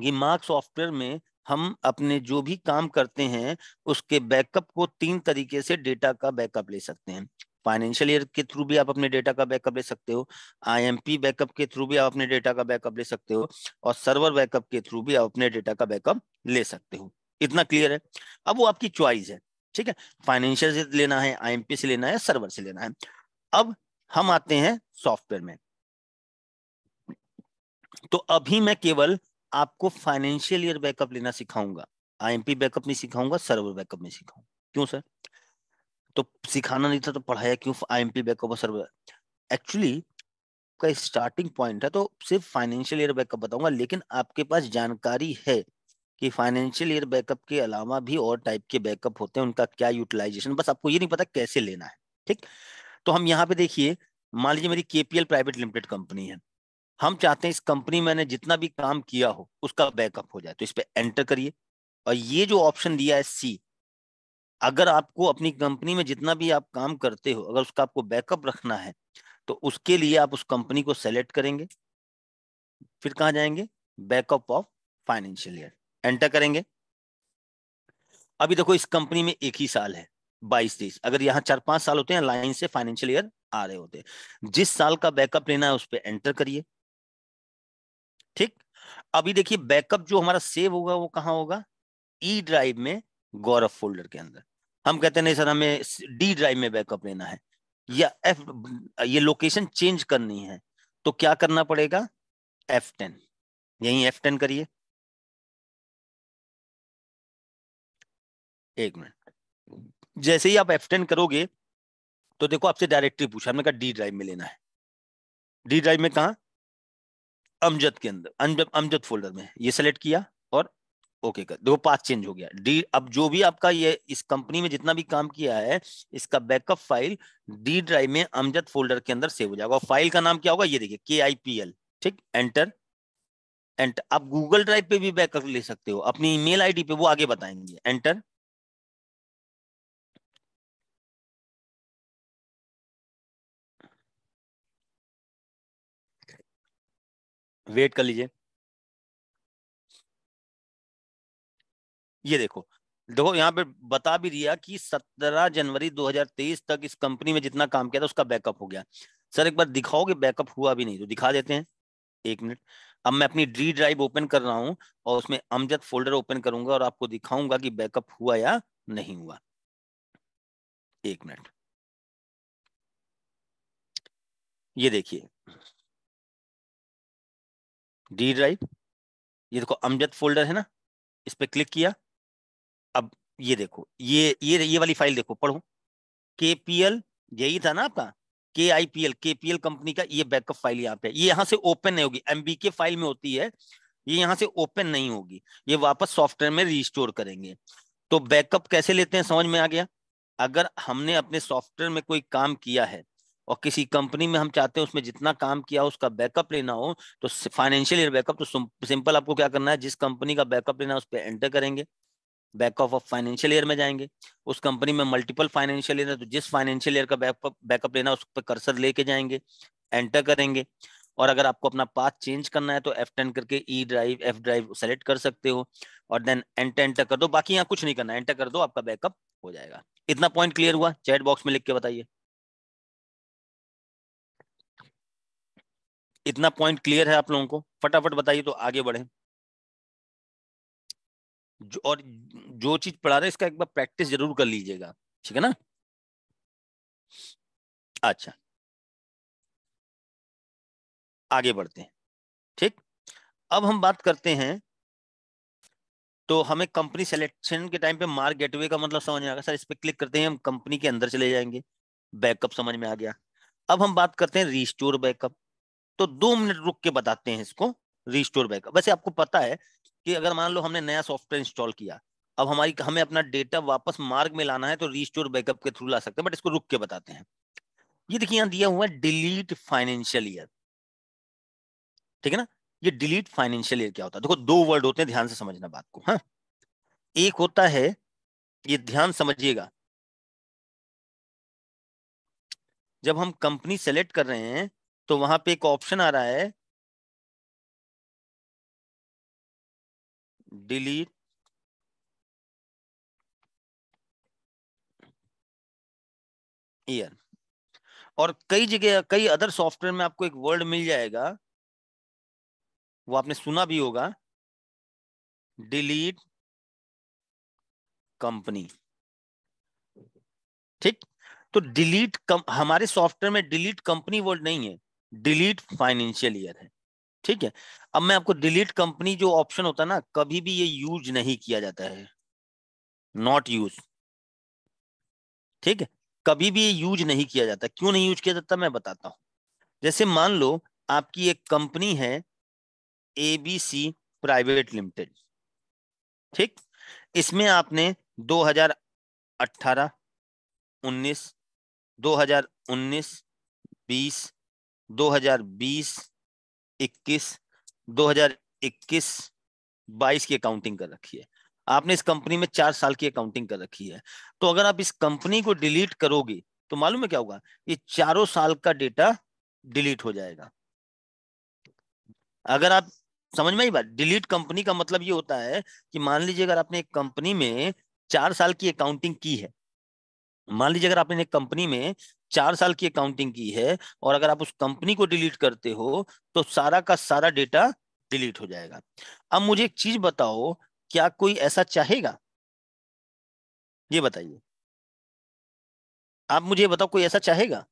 A: कि मार्क सॉफ्टवेयर में हम अपने जो भी काम करते हैं उसके बैकअप को तीन तरीके से डेटा का बैकअप ले सकते हैं फाइनेंशियल ईयर के थ्रू भी आप अपने डेटा का बैकअप ले सकते हो आईएमपी बैकअप के थ्रू भी आप अपने डेटा का बैकअप ले सकते हो और सर्वर बैकअप के थ्रू भी आप अपने डेटा का बैकअप ले सकते हो इतना क्लियर है अब वो आपकी च्वाइस है ठीक है फाइनेंशियल से लेना है आई से लेना है सर्वर से लेना है अब हम आते हैं सॉफ्टवेयर में तो अभी मैं केवल आपको फाइनेंशियल ईयर बैकअप लेना सिखाऊंगा आईएमपी बैकअप नहीं सिखाऊंगा सर्वर बैकअप में सिखाऊंगा क्यों सर तो सिखाना नहीं था तो पढ़ाया क्यों आईएमपी बैकअप और सर्वर एक्चुअली का स्टार्टिंग पॉइंट है तो सिर्फ फाइनेंशियल ईयर बैकअप बताऊंगा लेकिन आपके पास जानकारी है कि फाइनेंशियल ईयर बैकअप के अलावा भी और टाइप के बैकअप होते हैं उनका क्या यूटिलाइजेशन बस आपको ये नहीं पता कैसे लेना है ठीक तो हम यहाँ पे देखिए मान लीजिए मेरी केपीएल प्राइवेट लिमिटेड कंपनी है हम चाहते हैं इस कंपनी मैंने जितना भी काम किया हो उसका बैकअप हो जाए तो इस पर एंटर करिए और ये जो ऑप्शन दिया है सी अगर आपको अपनी कंपनी में जितना भी आप काम करते हो अगर उसका आपको बैकअप रखना है तो उसके लिए आप उस कंपनी को सेलेक्ट करेंगे फिर कहा जाएंगे backup of financial year enter करेंगे अभी देखो इस कंपनी में एक ही साल है बाईस तेईस अगर यहाँ चार पांच साल होते हैं लाइन से फाइनेंशियल ईयर आ रहे होते हैं जिस साल का बैकअप लेना है उस पर एंटर करिए ठीक अभी देखिए बैकअप जो हमारा सेव होगा वो कहाँ होगा ई e ड्राइव में गौरव फोल्डर के अंदर हम कहते हैं नहीं सर हमें डी ड्राइव में बैकअप लेना है या एफ ये लोकेशन चेंज करनी है
B: तो क्या करना पड़ेगा एफ टेन यही एफ टेन करिए एक मिनट जैसे ही आप
A: एफ टेन करोगे तो देखो आपसे डायरेक्टरी पूछा हमने कहा डी ड्राइव में लेना है डी ड्राइव में कहा अमजद के अंदर अमजद फोल्डर में ये सेलेक्ट किया और ओके कर दो पाथ चेंज हो गया डी अब जो भी आपका ये इस कंपनी में जितना भी काम किया है इसका बैकअप फाइल डी ड्राइव में अमजद फोल्डर के अंदर सेव हो जाएगा फाइल का नाम क्या होगा ये देखिए के आई पी एल ठीक एंटर एंटर आप गूगल ड्राइव पे भी बैकअप ले सकते
B: हो अपनी ईमेल आईडी पे वो आगे बताएंगे एंटर वेट कर लीजिए ये देखो देखो यहाँ पे बता भी दिया कि 17 जनवरी
A: 2023 तक इस कंपनी में जितना काम किया था उसका बैकअप हो गया सर एक बार दिखाओगे बैकअप हुआ भी नहीं तो दिखा देते हैं एक मिनट अब मैं अपनी डी ड्राइव ओपन कर रहा हूँ और उसमें अमजद फोल्डर ओपन करूंगा और आपको दिखाऊंगा कि बैकअप हुआ या नहीं हुआ
B: एक मिनट ये देखिए डी ड्राइव ये देखो अमजद फोल्डर है ना
A: इस पर क्लिक किया अब ये देखो ये ये ये वाली फाइल देखो पढ़ो के पी एल यही था ना आपका K I P L K P L company का ये बैकअप फाइल यहाँ पे ये यहाँ से ओपन नहीं होगी एम बी के फाइल में होती है ये यहाँ से ओपन नहीं होगी ये वापस सॉफ्टवेयर में रिस्टोर करेंगे तो बैकअप कैसे लेते हैं समझ में आ गया अगर हमने अपने सॉफ्टवेयर में कोई काम किया है और किसी कंपनी में हम चाहते हैं उसमें जितना काम किया हो उसका बैकअप लेना हो तो फाइनेंशियल ईयर बैकअप तो सिंपल आपको क्या करना है जिस कंपनी का बैकअप लेना है उस पर एंटर करेंगे बैकअप ऑफ फाइनेंशियल ईयर में जाएंगे उस कंपनी में मल्टीपल फाइनेंशियल ईयर है तो जिस फाइनेंशियल ईयर का बैकअप बैकअप लेना उस पर कर्सर लेके जाएंगे एंटर करेंगे और अगर आपको अपना पाथ चेंज करना है तो एफ टेन करके E drive F drive select कर सकते हो और देन एंटर एंटर कर दो बाकी यहाँ कुछ नहीं करना एंटर कर दो आपका बैकअप हो जाएगा इतना पॉइंट क्लियर हुआ चैट बॉक्स में लिख के बताइए इतना पॉइंट क्लियर है आप लोगों को फटाफट बताइए तो आगे बढ़े
B: जो, और जो चीज पढ़ा रहे इसका एक बार प्रैक्टिस जरूर कर लीजिएगा ठीक है ना अच्छा आगे बढ़ते हैं ठीक अब हम बात करते हैं
A: तो हमें कंपनी सिलेक्शन के टाइम पे मार्क गेटवे का मतलब समझ में आ गया सर इस पर क्लिक करते हैं हम कंपनी के अंदर चले जाएंगे बैकअप समझ में आ गया अब हम बात करते हैं रिस्टोर बैकअप तो दो मिनट रुक के बताते हैं इसको रिस्टोर बैकअप वैसे आपको पता है कि अगर मान लो हमने नया सॉफ्टवेयर इंस्टॉल किया अब हमारी हमें अपना डेटा वापस मार्ग में लाना है तो रिस्टोर बैकअप के थ्रू ला सकते हैं बट इसको रुक के बताते हैं ये देखिए यहाँ दिया हुआ है डिलीट फाइनेंशियल ईयर ठीक है ना ये डिलीट फाइनेंशियल ईयर क्या होता है देखो दो वर्ड होते हैं ध्यान से समझना बात को हाँ एक होता है ये ध्यान समझिएगा
B: जब हम कंपनी सेलेक्ट कर रहे हैं तो वहां पे एक ऑप्शन आ रहा है डिलीट ईयर और कई जगह कई अदर सॉफ्टवेयर में आपको एक वर्ड मिल जाएगा वो आपने सुना भी होगा डिलीट कंपनी
A: ठीक तो डिलीट कम हमारे सॉफ्टवेयर में डिलीट कंपनी वर्ड नहीं है डिलीट फाइनेंशियल ईयर है ठीक है अब मैं आपको डिलीट कंपनी जो ऑप्शन होता है ना कभी भी ये यूज नहीं किया जाता है नॉट यूज ठीक है कभी भी ये यूज नहीं किया जाता क्यों नहीं यूज किया जाता मैं बताता हूं जैसे मान लो आपकी एक कंपनी है एबीसी प्राइवेट लिमिटेड ठीक इसमें आपने 2018 19 2019 20 2020, 21, 2021, 22 की अकाउंटिंग कर रखी है आपने इस कंपनी में चार साल की अकाउंटिंग कर रखी है तो अगर आप इस कंपनी को डिलीट करोगे तो मालूम है क्या होगा ये चारों साल का डेटा डिलीट हो जाएगा अगर आप समझ में ही बात डिलीट कंपनी का मतलब ये होता है कि मान लीजिए अगर आपने एक कंपनी में चार साल की अकाउंटिंग की है मान लीजिए अगर आपने एक कंपनी में चार साल की अकाउंटिंग की है और अगर आप उस कंपनी को डिलीट करते हो तो सारा का सारा डेटा डिलीट हो जाएगा अब मुझे एक चीज बताओ
B: क्या कोई ऐसा चाहेगा ये बताइए आप मुझे बताओ कोई ऐसा चाहेगा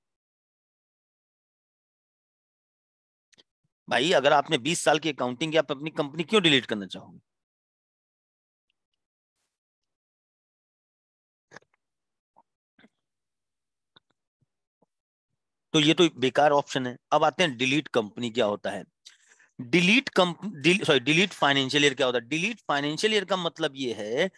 B: भाई अगर आपने 20 साल की अकाउंटिंग की आप अपनी कंपनी क्यों डिलीट करना चाहोगे तो ये तो बेकार ऑप्शन है अब आते हैं डिलीट
A: कंपनी क्या होता है delete company sorry delete financial year क्या होता है डिलीट फाइनेंशियल ईयर का मतलब ये है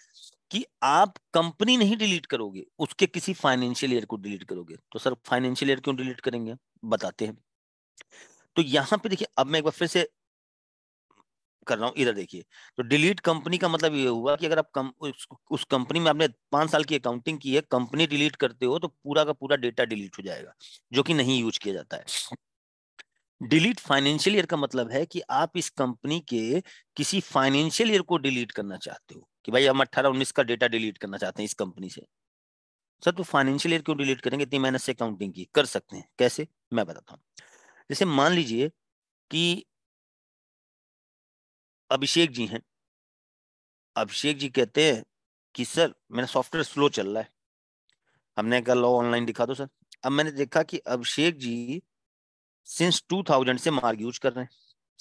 A: कि आप कंपनी नहीं डिलीट करोगे उसके किसी फाइनेंशियल ईयर को डिलीट करोगे तो सर फाइनेंशियल ईयर क्यों डिलीट करेंगे बताते हैं तो यहां पे देखिए अब मैं एक बार फिर से कर रहा हूँ इधर देखिए तो डिलीट कंपनी का मतलब ये हुआ कि अगर आप कम, उस, उस कंपनी में आपने पांच साल की अकाउंटिंग की है कंपनी डिलीट करते हो तो पूरा का पूरा डेटा डिलीट हो जाएगा जो कि नहीं यूज किया जाता है डिलीट फाइनेंशियल ईयर का मतलब है कि आप इस कंपनी के किसी फाइनेंशियल ईयर को डिलीट करना चाहते हो कि भाई हम अट्ठारह उन्नीस का डेटा डिलीट करना चाहते हैं इस कंपनी से सर तो फाइनेंशियल ईयर क्यों डिलीट करेंगे इतनी मेहनत से अकाउंटिंग की कर सकते हैं कैसे मैं बताता हूँ जैसे मान लीजिए
B: कि अभिषेक जी हैं अभिषेक जी कहते हैं कि सर मेरा सॉफ्टवेयर स्लो चल रहा है हमने
A: कहा लो ऑनलाइन दिखा दो सर अब मैंने देखा कि अभिषेक जी सिंस 2000 से मार्ग यूज कर रहे हैं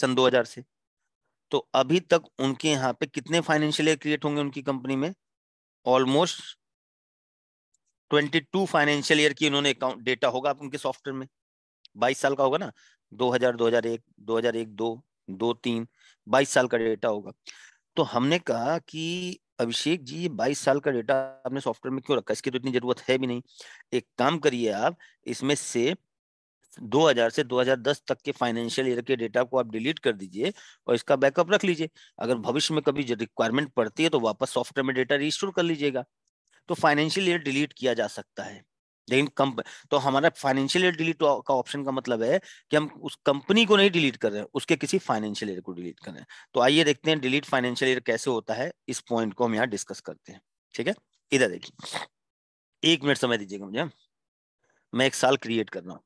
A: सन 2000 से तो अभी तक उनके यहाँ पे कितने फाइनेंशियल ईयर क्रिएट होंगे उनकी कंपनी में ऑलमोस्ट 22 फाइनेंशियल ईयर की उन्होंने अकाउंट डेटा होगा आप उनके सॉफ्टवेयर में 22 साल का होगा ना 2000 2001 2001 दो दो तीन बाईस साल का डेटा होगा तो हमने कहा कि अभिषेक जी ये बाईस साल का डेटा आपने सॉफ्टवेयर में क्यों रखा इसकी तो इतनी जरूरत है भी नहीं एक काम करिए आप इसमें से 2000 से 2010 तक के फाइनेंशियल ईयर के डेटा को आप डिलीट कर दीजिए और इसका बैकअप रख लीजिए अगर भविष्य में कभी रिक्वायरमेंट पड़ती है तो वापस सॉफ्टवेयर में डेटा रिस्टोर कर लीजिएगा तो फाइनेंशियल ईयर डिलीट किया जा सकता है लेकिन तो हमारा फाइनेंशियल डिलीट का ऑप्शन का मतलब है कि हम उस कंपनी को नहीं डिलीट कर रहे हैं उसके किसी फाइनेंशियल ईयर को डिलीट कर रहे हैं तो आइए देखते हैं डिलीट फाइनेंशियल ईयर कैसे होता है इस पॉइंट को हम यहाँ डिस्कस करते हैं ठीक है इधर देखिए एक मिनट समय दीजिएगा
B: मुझे मैं एक साल क्रिएट कर रहा हूँ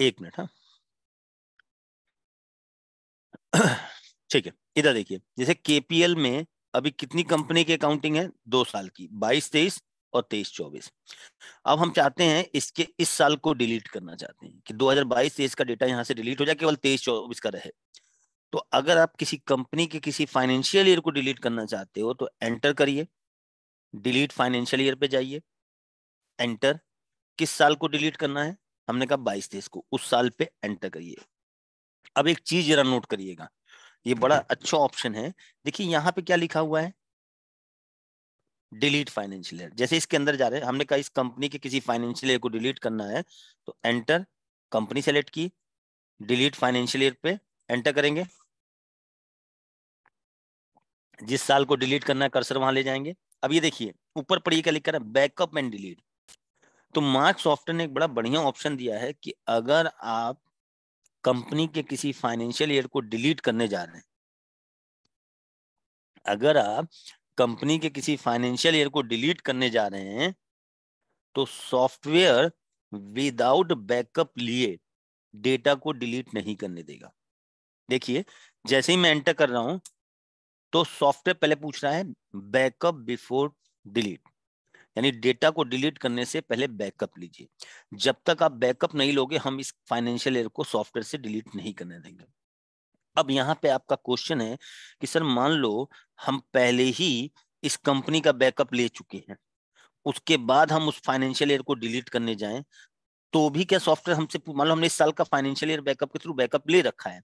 B: एक मिनट हाँ
A: (clears throat) ठीक है इधर देखिए जैसे केपीएल में अभी कितनी कंपनी की अकाउंटिंग है दो साल की बाईस तेईस और तेईस चौबीस अब हम चाहते हैं इसके इस साल को डिलीट करना चाहते हैं कि 2022 तेईस का डेटा यहाँ से डिलीट हो जाए केवल तेईस चौबीस का रहे तो अगर आप किसी कंपनी के किसी फाइनेंशियल ईयर को डिलीट करना चाहते हो तो एंटर करिए डिलीट फाइनेंशियल ईयर पे जाइए एंटर किस साल को डिलीट करना है हमने कहा बाईस तेईस को उस साल पे एंटर करिए अब एक चीज जरा नोट करिएगा ये बड़ा अच्छा ऑप्शन है देखिए यहाँ पे क्या लिखा हुआ है डिलीट फाइनेंशियल ईयर जैसे इसके अंदर जा रहे हैं हमने कहा इस कंपनी के किसी फाइनेंशियल ईयर को डिलीट करना है तो एंटर कंपनी सेलेक्ट की डिलीट फाइनेंशियल ईयर पे एंटर करेंगे जिस साल को डिलीट करना है कर्सर वहां ले जाएंगे अब ये देखिए ऊपर पर क्या लिखा है बैकअप एंड डिलीट तो मार्क सॉफ्टवेयर ने एक बड़ा बढ़िया ऑप्शन दिया है कि अगर आप कंपनी के किसी फाइनेंशियल ईयर को डिलीट करने जा रहे हैं अगर आप कंपनी के किसी फाइनेंशियल ईयर को डिलीट करने जा रहे हैं तो सॉफ्टवेयर विदाउट बैकअप लिए डेटा को डिलीट नहीं करने देगा देखिए जैसे ही मैं एंटर कर रहा हूं तो सॉफ्टवेयर पहले पूछ रहा है बैकअप बिफोर डिलीट यानी डेटा को डिलीट करने से पहले बैकअप लीजिए जब तक आप बैकअप नहीं लोगे हम इस फाइनेंशियल एयर को सॉफ्टवेयर से डिलीट नहीं करने देंगे अब यहाँ पे आपका क्वेश्चन है कि सर मान लो हम पहले ही इस कंपनी का बैकअप ले चुके हैं उसके बाद हम उस फाइनेंशियल ईयर को डिलीट करने जाएं तो भी क्या सॉफ्टवेयर हमसे मान लो हमने इस साल का फाइनेंशियल ईयर बैकअप के थ्रू बैकअप ले रखा है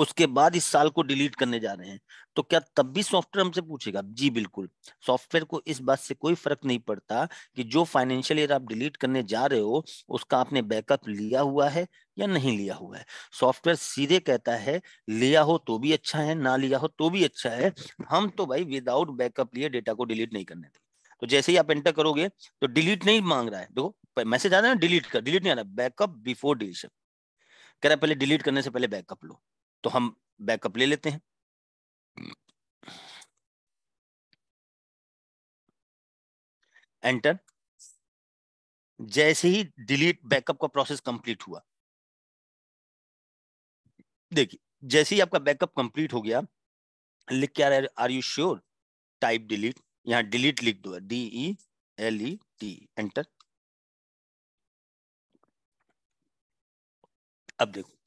A: उसके बाद इस साल को डिलीट करने जा रहे हैं तो क्या तब भी सॉफ्टवेयर हमसे पूछेगा जी बिल्कुल सॉफ्टवेयर को इस बात से कोई फर्क नहीं पड़ता कि जो फाइनेंशियल ईयर आप डिलीट करने जा रहे हो उसका आपने बैकअप लिया हुआ है या नहीं लिया हुआ है सॉफ्टवेयर सीधे कहता है लिया हो तो भी अच्छा है ना लिया हो तो भी अच्छा है हम तो भाई विदाउट बैकअप लिए डेटा को डिलीट नहीं करने देंगे तो जैसे ही आप एंटर करोगे तो डिलीट नहीं मांग रहा है देखो मैसेज आ रहा है ना डिलीट कर डिलीट नहीं आ रहा बैकअप बिफोर डिलीशन कह रहा है पहले डिलीट करने से पहले बैकअप लो तो हम बैकअप ले लेते हैं
B: एंटर जैसे ही डिलीट बैकअप का प्रोसेस कंप्लीट
A: हुआ देखिए जैसे ही आपका बैकअप कंप्लीट हो गया लिख क्या are you sure type delete यहां डिलीट लिख दो D
B: E L E T enter अब देखो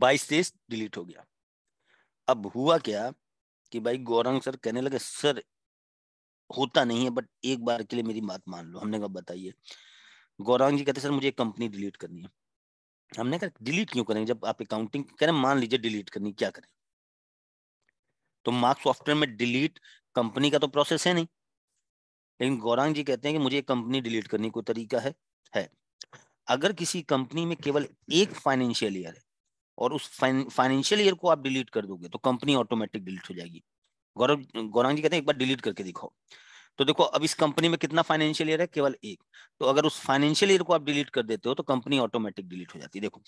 B: बाईस तेईस डिलीट हो गया अब हुआ
A: क्या कि भाई गौरंग सर कहने लगे सर होता नहीं है बट एक बार के लिए मेरी बात मान लो हमने कहा बताइए गौरंग जी कहते सर मुझे कंपनी डिलीट करनी है हमने कहा डिलीट क्यों करेंगे जब आप अकाउंटिंग रहे मान लीजिए डिलीट करनी क्या करें तो मार्क सॉफ्टवेयर में डिलीट कंपनी का तो प्रोसेस है नहीं लेकिन गौरांग जी कहते हैं कि मुझे कंपनी डिलीट करने को तरीका है है अगर किसी कंपनी में केवल एक फाइनेंशियल ईयर है और उस फाइनेंशियल ईयर को आप डिलीट कर दोगे तो कंपनी ऑटोमेटिक डिलीट हो जाएगी गौरव गौरांग जी कहते हैं एक बार डिलीट करके दिखाओ तो देखो अब इस कंपनी में कितना फाइनेंशियल ईयर है केवल एक तो अगर उस फाइनेंशियल ईयर को आप डिलीट कर देते हो तो कंपनी ऑटोमेटिक डिलीट
B: हो जाती है देखो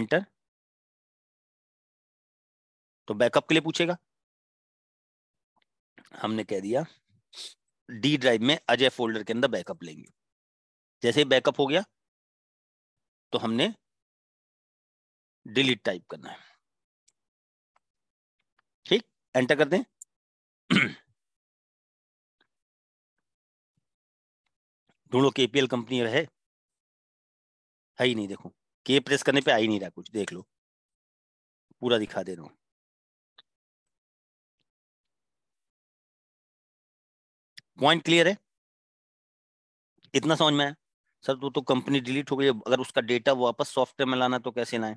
B: एंटर तो बैकअप के लिए पूछेगा हमने कह दिया
A: डी ड्राइव में अजय फोल्डर के अंदर बैकअप लेंगे जैसे ही बैकअप हो गया
B: तो हमने डिलीट टाइप करना है ठीक एंटर कर दें (clears throat) ढूंढो केपीएल कंपनी रहे है ही नहीं देखो के प्रेस करने पे आ ही नहीं रहा कुछ देख लो पूरा दिखा दे रहा हूं पॉइंट क्लियर है इतना समझ में आया सर तो तो कंपनी डिलीट हो गई अगर उसका
A: डेटा वापस सॉफ्टवेयर में लाना तो कैसे लाएं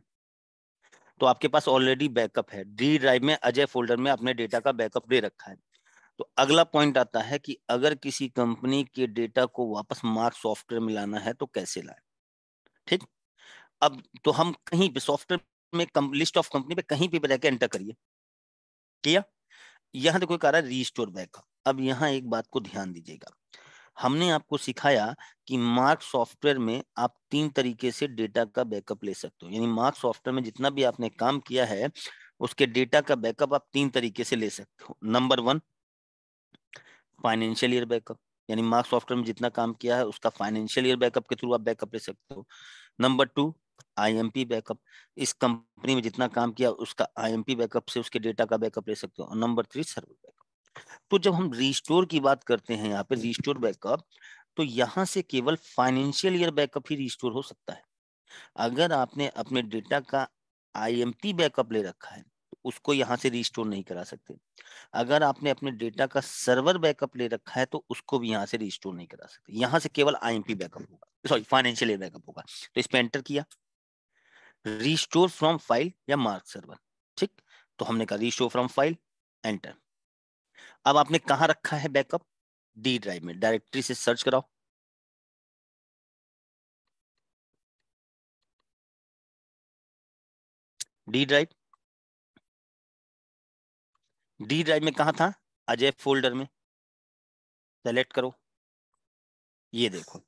A: तो आपके पास ऑलरेडी बैकअप है डी ड्राइव में अजय फोल्डर में अपने डेटा का बैकअप दे रखा है तो अगला पॉइंट आता है कि अगर किसी कंपनी के डेटा को वापस मार्क सॉफ्टवेयर में लाना है तो कैसे लाए ठीक अब तो हम कहीं पे सॉफ्टवेयर में कम, लिस्ट ऑफ कंपनी पे कहीं पे रहकर एंटर करिए किया यहां देखो कह रहा है रीस्टोर बैकअप अब यहाँ एक बात को ध्यान दीजिएगा हमने आपको सिखाया कि मार्क सॉफ्टवेयर में आप तीन तरीके से डेटा का बैकअप ले सकते हो यानी मार्क सॉफ्टवेयर में जितना भी आपने काम किया है उसके डेटा का बैकअप आप तीन तरीके से ले सकते हो number one financial year backup यानी मार्क सॉफ्टवेयर में जितना काम किया है उसका फाइनेंशियल ईयर बैकअप के थ्रू आप बैकअप ले सकते हो नंबर टू आईएमपी बैकअप इस कंपनी में जितना काम किया उसका आईएमपी बैकअप से उसके डेटा का बैकअप ले सकते हो और नंबर थ्री सर्वर बैकअप तो जब हम रिस्टोर की बात करते हैं यहाँ पे रिस्टोर बैकअप तो यहाँ से केवल फाइनेंशियल ईयर बैकअप ही रिस्टोर हो सकता है अगर आपने अपने डेटा का आईएमपी बैकअप ले रखा है तो उसको यहाँ से रिस्टोर नहीं करा सकते अगर आपने अपने डेटा का सर्वर बैकअप ले रखा है तो उसको भी यहाँ से रिस्टोर नहीं करा सकते यहाँ से केवल आईएमपी बैकअप होगा सॉरी फाइनेंशियल ईयर बैकअप होगा तो इस पर एंटर किया रिस्टोर फ्रॉम फाइल या मार्क सर्वर ठीक तो हमने
B: कहा रिस्टोर फ्रॉम फाइल एंटर अब आपने कहा रखा है बैकअप डी ड्राइव में डायरेक्टरी से सर्च कराओ डी ड्राइव डी ड्राइव में कहा था अजय फोल्डर में सेलेक्ट
A: करो ये देखो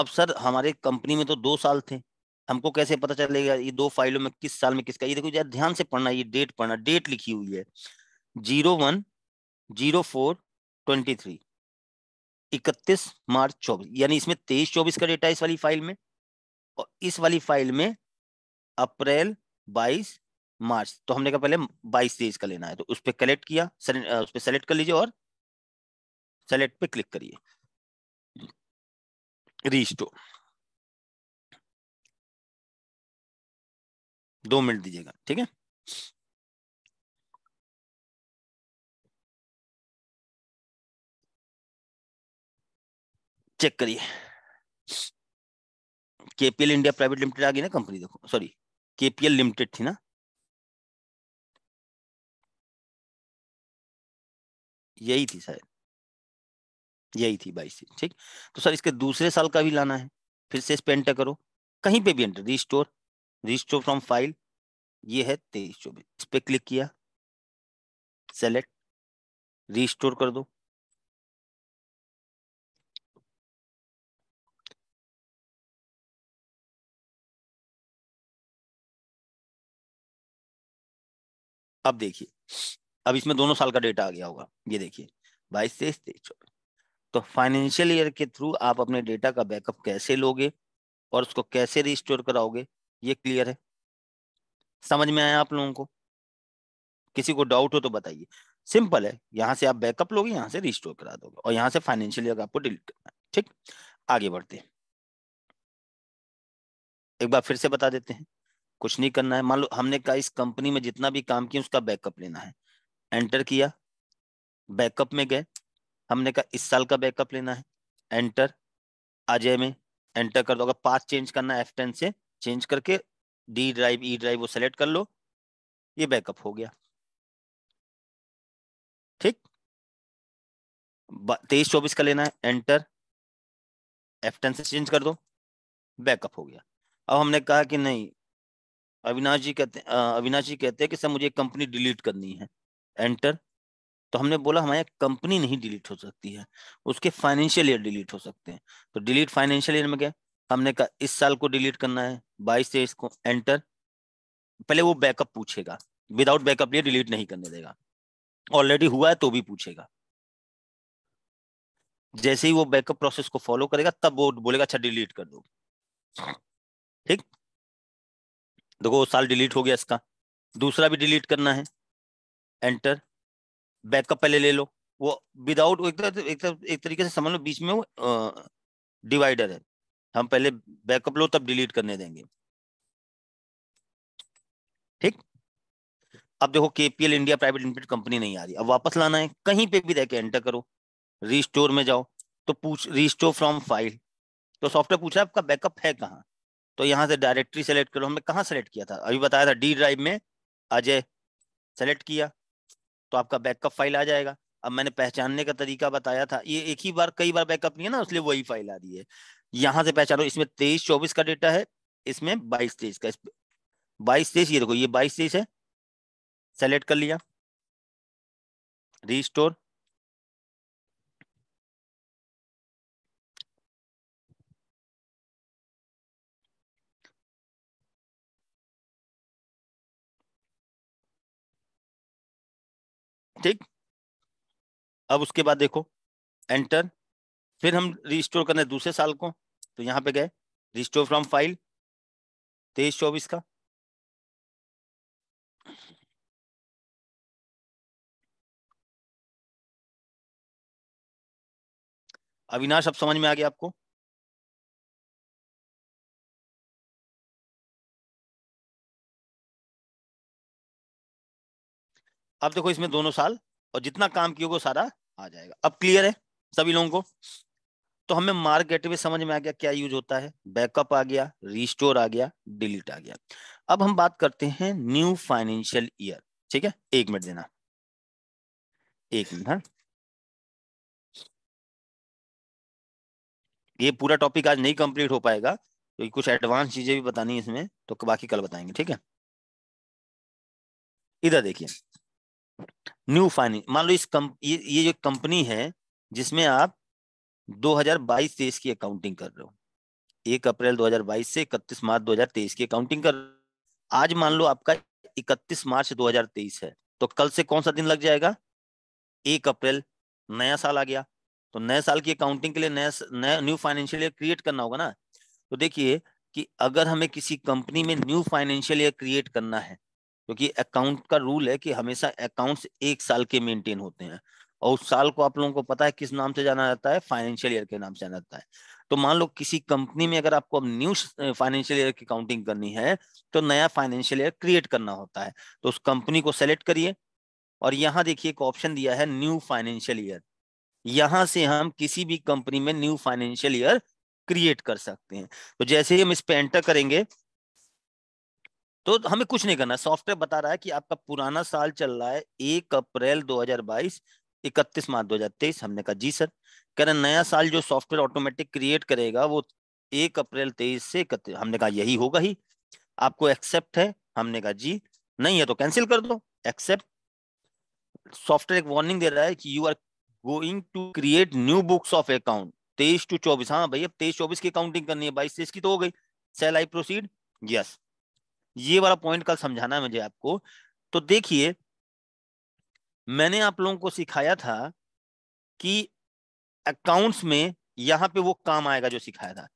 A: अब सर हमारे कंपनी में तो दो साल थे हमको कैसे पता चलेगा ये दो फाइलों में किस साल में किसका ये देखो यार ध्यान से पढ़ना ये डेट पढ़ना डेट लिखी हुई है zero one zero four twenty three इकतीस मार्च चौबीस यानी इसमें तेईस चौबीस का डेटा इस वाली फाइल में और इस वाली फाइल में अप्रैल बाईस मार्च तो हमने कहा पहले बाईस तेईस का लेना है तो उस पर कलेक्ट किया उस पर सेलेक्ट कर लीजिए और सेलेक्ट पे क्लिक
B: करिए रीस्टोर दो मिनट दीजिएगा ठीक है चेक करिए केपीएल इंडिया प्राइवेट लिमिटेड आ गई ना कंपनी देखो सॉरी केपीएल लिमिटेड थी ना यही थी शायद यही थी बाईस थी ठीक तो सर इसके दूसरे साल का भी लाना है फिर से इस एंटर करो कहीं पे भी enter restore restore from file ये है तेईस चौबीस इस पर क्लिक किया सेलेक्ट रिस्टोर कर दो अब देखिए अब इसमें दोनों साल का डेटा आ गया होगा ये देखिए बाईस तेईस तेईस चौबीस तो
A: फाइनेंशियल ईयर के थ्रू आप अपने डेटा का बैकअप कैसे लोगे और उसको कैसे रिस्टोर कराओगे ये क्लियर है समझ में आया आप लोगों को किसी को डाउट हो तो बताइए सिंपल है यहां से आप बैकअप लोगे यहां से रिस्टोर करा दोगे और यहां से फाइनेंशियल ईयर आपको डिलीट करना है ठीक आगे बढ़ते हैं एक बार फिर से बता देते हैं कुछ नहीं करना है मान लो हमने कहा इस कंपनी में जितना भी काम किया उसका बैकअप लेना है एंटर किया बैकअप में गए हमने कहा इस साल का बैकअप लेना है एंटर अजय में एंटर कर दो अगर पास चेंज करना है एफ टेन से चेंज करके डी ड्राइव ई ड्राइव वो सेलेक्ट कर लो ये बैकअप हो गया
B: ठीक तेईस चौबीस का लेना है एंटर एफ टेन से चेंज कर दो बैकअप हो गया अब
A: हमने कहा कि नहीं अविनाश जी कहते अविनाश जी कहते हैं कि सर मुझे कंपनी डिलीट करनी है एंटर तो हमने बोला हमारे कंपनी नहीं डिलीट हो सकती है उसके फाइनेंशियल ईयर डिलीट हो सकते हैं तो डिलीट फाइनेंशियल ईयर में क्या हमने कहा इस साल को डिलीट करना है बाईस तेईस को एंटर पहले वो बैकअप पूछेगा विदाउट बैकअप लिए डिलीट नहीं करने देगा ऑलरेडी हुआ है तो भी पूछेगा जैसे ही वो बैकअप प्रोसेस को फॉलो करेगा तब वो बोलेगा अच्छा डिलीट कर दो ठीक देखो साल डिलीट हो गया इसका दूसरा भी डिलीट करना है एंटर बैकअप पहले ले लो वो विदाउट एक, तर, एक, तर, एक तरीके से समझ लो बीच में वो डिवाइडर है हम पहले बैकअप लो तब डिलीट करने देंगे ठीक अब देखो KPL India private limited company नहीं आ रही अब वापस लाना है कहीं पे भी रह के एंटर करो रिस्टोर में जाओ तो पूछ रिस्टोर फ्रॉम फाइल तो सॉफ्टवेयर पूछा आपका बैकअप है कहाँ तो यहाँ से डायरेक्टरी सेलेक्ट करो हमने कहाँ सेलेक्ट किया था अभी बताया था डी ड्राइव में अजय सेलेक्ट किया तो आपका बैकअप फाइल आ जाएगा अब मैंने पहचानने का तरीका बताया था ये एक ही बार कई बार बैकअप नहीं है ना इसलिए वही फाइल आ रही है यहाँ से पहचानो इसमें तेईस चौबीस का डेटा है इसमें बाईस तेईस का बाईस तेईस ये देखो ये बाईस तेईस है सेलेक्ट कर लिया
B: रिस्टोर ठीक अब उसके बाद देखो एंटर फिर हम रिस्टोर करने दूसरे साल को तो यहाँ पे गए रिस्टोर फ्रॉम फाइल तेईस चौबीस का अविनाश अब समझ में आ गया आपको अब देखो इसमें दोनों साल और जितना काम किया वो सारा आ जाएगा अब क्लियर है सभी लोगों को
A: तो हमें मार्केट में समझ में आ गया क्या यूज होता है बैकअप आ गया रिस्टोर आ गया डिलीट आ गया अब हम बात करते हैं न्यू फाइनेंशियल ईयर ठीक है एक मिनट
B: देना एक मिनट हाँ ये पूरा टॉपिक आज नहीं कंप्लीट हो पाएगा क्योंकि तो कुछ एडवांस चीजें भी बतानी
A: है इसमें तो बाकी कल बताएंगे ठीक है इधर देखिए न्यू फाइनेंस मान लो इस कम, ये, ये जो कंपनी है जिसमें आप 2022 हजार की अकाउंटिंग कर रहे हो एक अप्रैल 2022 से इकतीस मार्च 2023 की अकाउंटिंग कर आज मान लो आपका 31 मार्च 2023 है तो कल से कौन सा दिन लग जाएगा एक अप्रैल नया साल आ गया तो नए साल की अकाउंटिंग के लिए नया नया न्यू फाइनेंशियल ईयर क्रिएट करना होगा ना तो देखिए कि अगर हमें किसी कंपनी में न्यू फाइनेंशियल ईयर क्रिएट करना है क्योंकि अकाउंट का रूल है कि हमेशा अकाउंट्स एक साल के मेंटेन होते हैं और उस साल को आप लोगों को पता है किस नाम से जाना जाता है फाइनेंशियल ईयर के नाम से जाना जाता है तो मान लो किसी कंपनी में अगर आपको अब न्यू फाइनेंशियल ईयर की काउंटिंग करनी है तो नया फाइनेंशियल ईयर क्रिएट करना होता है तो उस कंपनी को सेलेक्ट करिए और यहाँ देखिए एक ऑप्शन दिया है न्यू फाइनेंशियल ईयर यहाँ से हम किसी भी कंपनी में न्यू फाइनेंशियल ईयर क्रिएट कर सकते हैं तो जैसे ही हम इस पे एंटर करेंगे तो हमें कुछ नहीं करना सॉफ्टवेयर बता रहा है कि आपका पुराना साल चल रहा है एक अप्रैल 2022 इकतीस मार्च 2023 हमने कहा जी सर कह रहे नया हाँ। साल जो सॉफ्टवेयर ऑटोमेटिक क्रिएट करेगा वो एक अप्रैल तेईस से इकतीस हमने कहा यही होगा ही आपको एक्सेप्ट है हमने कहा जी नहीं है तो कैंसिल कर दो एक्सेप्ट सॉफ्टवेयर एक वार्निंग दे रहा है कि you are going to create new books of account तेईस टू चौबीस हाँ भाई अब तेईस चौबीस की अकाउंटिंग करनी है बाईस तेईस की तो हो गई सेल आई प्रोसीड यस ये वाला पॉइंट कल समझाना है मुझे आपको तो देखिए मैंने आप लोगों को सिखाया था कि अकाउंट्स में यहां पे वो काम आएगा जो सिखाया था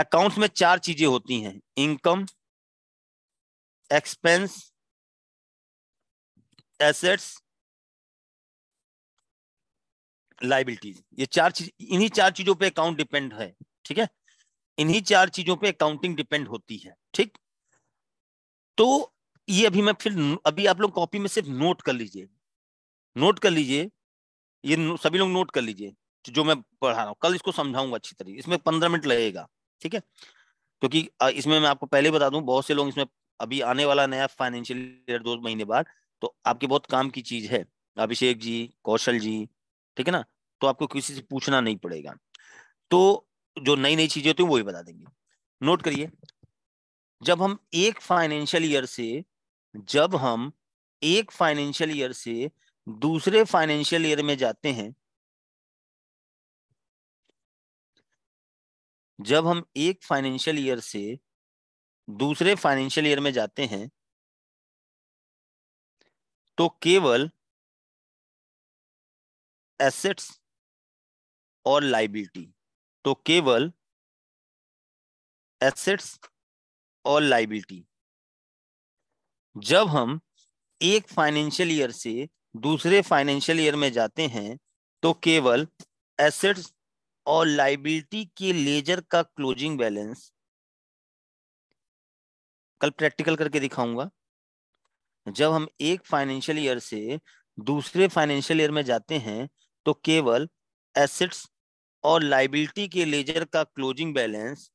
A: अकाउंट्स में चार चीजें होती हैं इनकम
B: एक्सपेंस एसेट्स लाइबिलिटीज ये चार चीज इन्हीं चार
A: चीजों पे अकाउंट डिपेंड है ठीक है इन्हीं चार चीजों पे अकाउंटिंग डिपेंड होती है ठीक तो ये अभी मैं फिर अभी आप लोग कॉपी में सिर्फ नोट कर लीजिए नोट कर लीजिए ये सभी लोग नोट कर लीजिए जो मैं पढ़ा रहा हूँ कल इसको समझाऊंगा अच्छी तरीके इसमें पंद्रह मिनट लगेगा ठीक है क्योंकि इसमें मैं आपको पहले बता दूं बहुत से लोग इसमें अभी आने वाला नया फाइनेंशियल ईयर दो महीने बाद तो आपके बहुत काम की चीज है अभिषेक जी कौशल जी ठीक है ना तो आपको किसी से पूछना नहीं पड़ेगा तो जो नई नई चीजें होती है वही बता देंगे नोट करिए जब हम एक फाइनेंशियल ईयर से जब हम एक फाइनेंशियल ईयर से दूसरे फाइनेंशियल ईयर में जाते हैं जब हम एक फाइनेंशियल ईयर से
B: दूसरे फाइनेंशियल ईयर में जाते हैं तो केवल एसेट्स और लाइबिलिटी तो केवल एसेट्स और लाइबिलिटी जब हम एक फाइनेंशियल ईयर से
A: दूसरे फाइनेंशियल ईयर में जाते हैं तो केवल एसेट्स और लाइबिलिटी के लेजर का क्लोजिंग बैलेंस कल प्रैक्टिकल करके दिखाऊंगा जब हम एक फाइनेंशियल ईयर से दूसरे फाइनेंशियल ईयर में जाते हैं तो केवल एसेट्स और लाइबिलिटी के लेजर का क्लोजिंग बैलेंस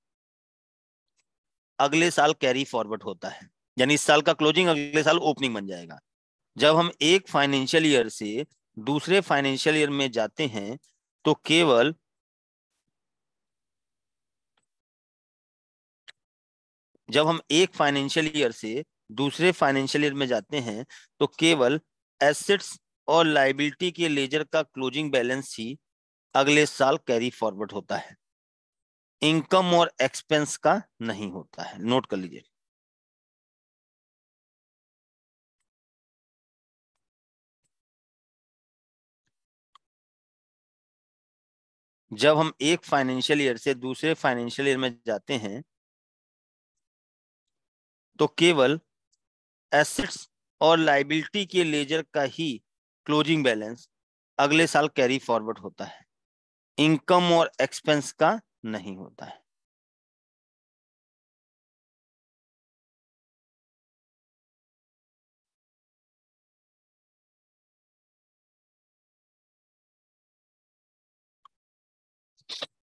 A: अगले साल कैरी फॉरवर्ड होता है यानी इस साल का क्लोजिंग अगले साल ओपनिंग बन जाएगा जब हम एक फाइनेंशियल ईयर से दूसरे फाइनेंशियल ईयर में जाते हैं तो केवल जब हम एक फाइनेंशियल ईयर से दूसरे फाइनेंशियल ईयर में जाते हैं तो केवल एसेट्स और लाइबिलिटी के लेजर का क्लोजिंग बैलेंस ही अगले साल कैरी
B: फॉरवर्ड होता है इनकम और एक्सपेंस का नहीं होता है नोट कर लीजिए जब हम एक फाइनेंशियल ईयर से दूसरे फाइनेंशियल ईयर में जाते हैं
A: तो केवल एसेट्स और लाइबिलिटी के लेजर का ही
B: क्लोजिंग बैलेंस अगले साल कैरी फॉरवर्ड होता है इनकम और एक्सपेंस का नहीं होता है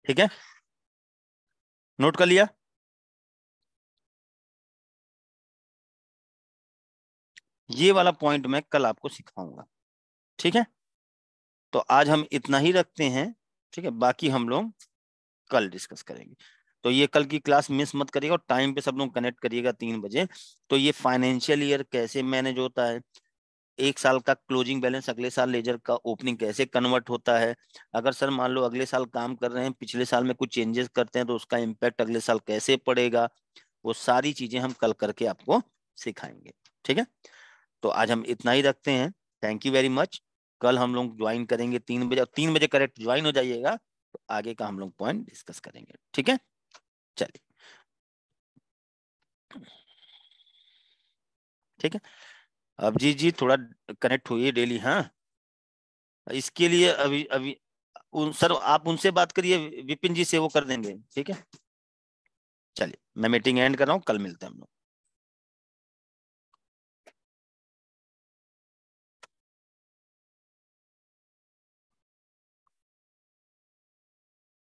B: ठीक है नोट कर लिया ये वाला पॉइंट मैं कल आपको सिखाऊंगा ठीक है तो आज हम इतना ही रखते हैं ठीक है बाकी हम
A: लोग कल डिस्कस करेंगे तो ये कल की क्लास मिस मत करिएगा और टाइम पे सब लोग कनेक्ट करिएगा तीन बजे तो ये फाइनेंशियल ईयर कैसे मैनेज होता है एक साल का क्लोजिंग बैलेंस अगले साल लेजर का ओपनिंग कैसे कन्वर्ट होता है अगर सर मान लो अगले साल काम कर रहे हैं पिछले साल में कुछ चेंजेस करते हैं तो उसका इम्पैक्ट अगले साल कैसे पड़ेगा वो सारी चीजें हम कल करके आपको सिखाएंगे ठीक है तो आज हम इतना ही रखते हैं थैंक यू वेरी मच कल हम लोग ज्वाइन करेंगे तीन बजे तीन बजे करेक्ट ज्वाइन हो जाइएगा आगे का हम लोग पॉइंट डिस्कस करेंगे ठीक है चलिए ठीक है अब जी जी थोड़ा कनेक्ट हुई डेली हाँ इसके लिए अभी अभी उन सर आप उनसे बात करिए
B: विपिन जी से वो कर देंगे ठीक है चलिए मैं मीटिंग एंड कर रहा हूँ कल मिलते हैं हम लोग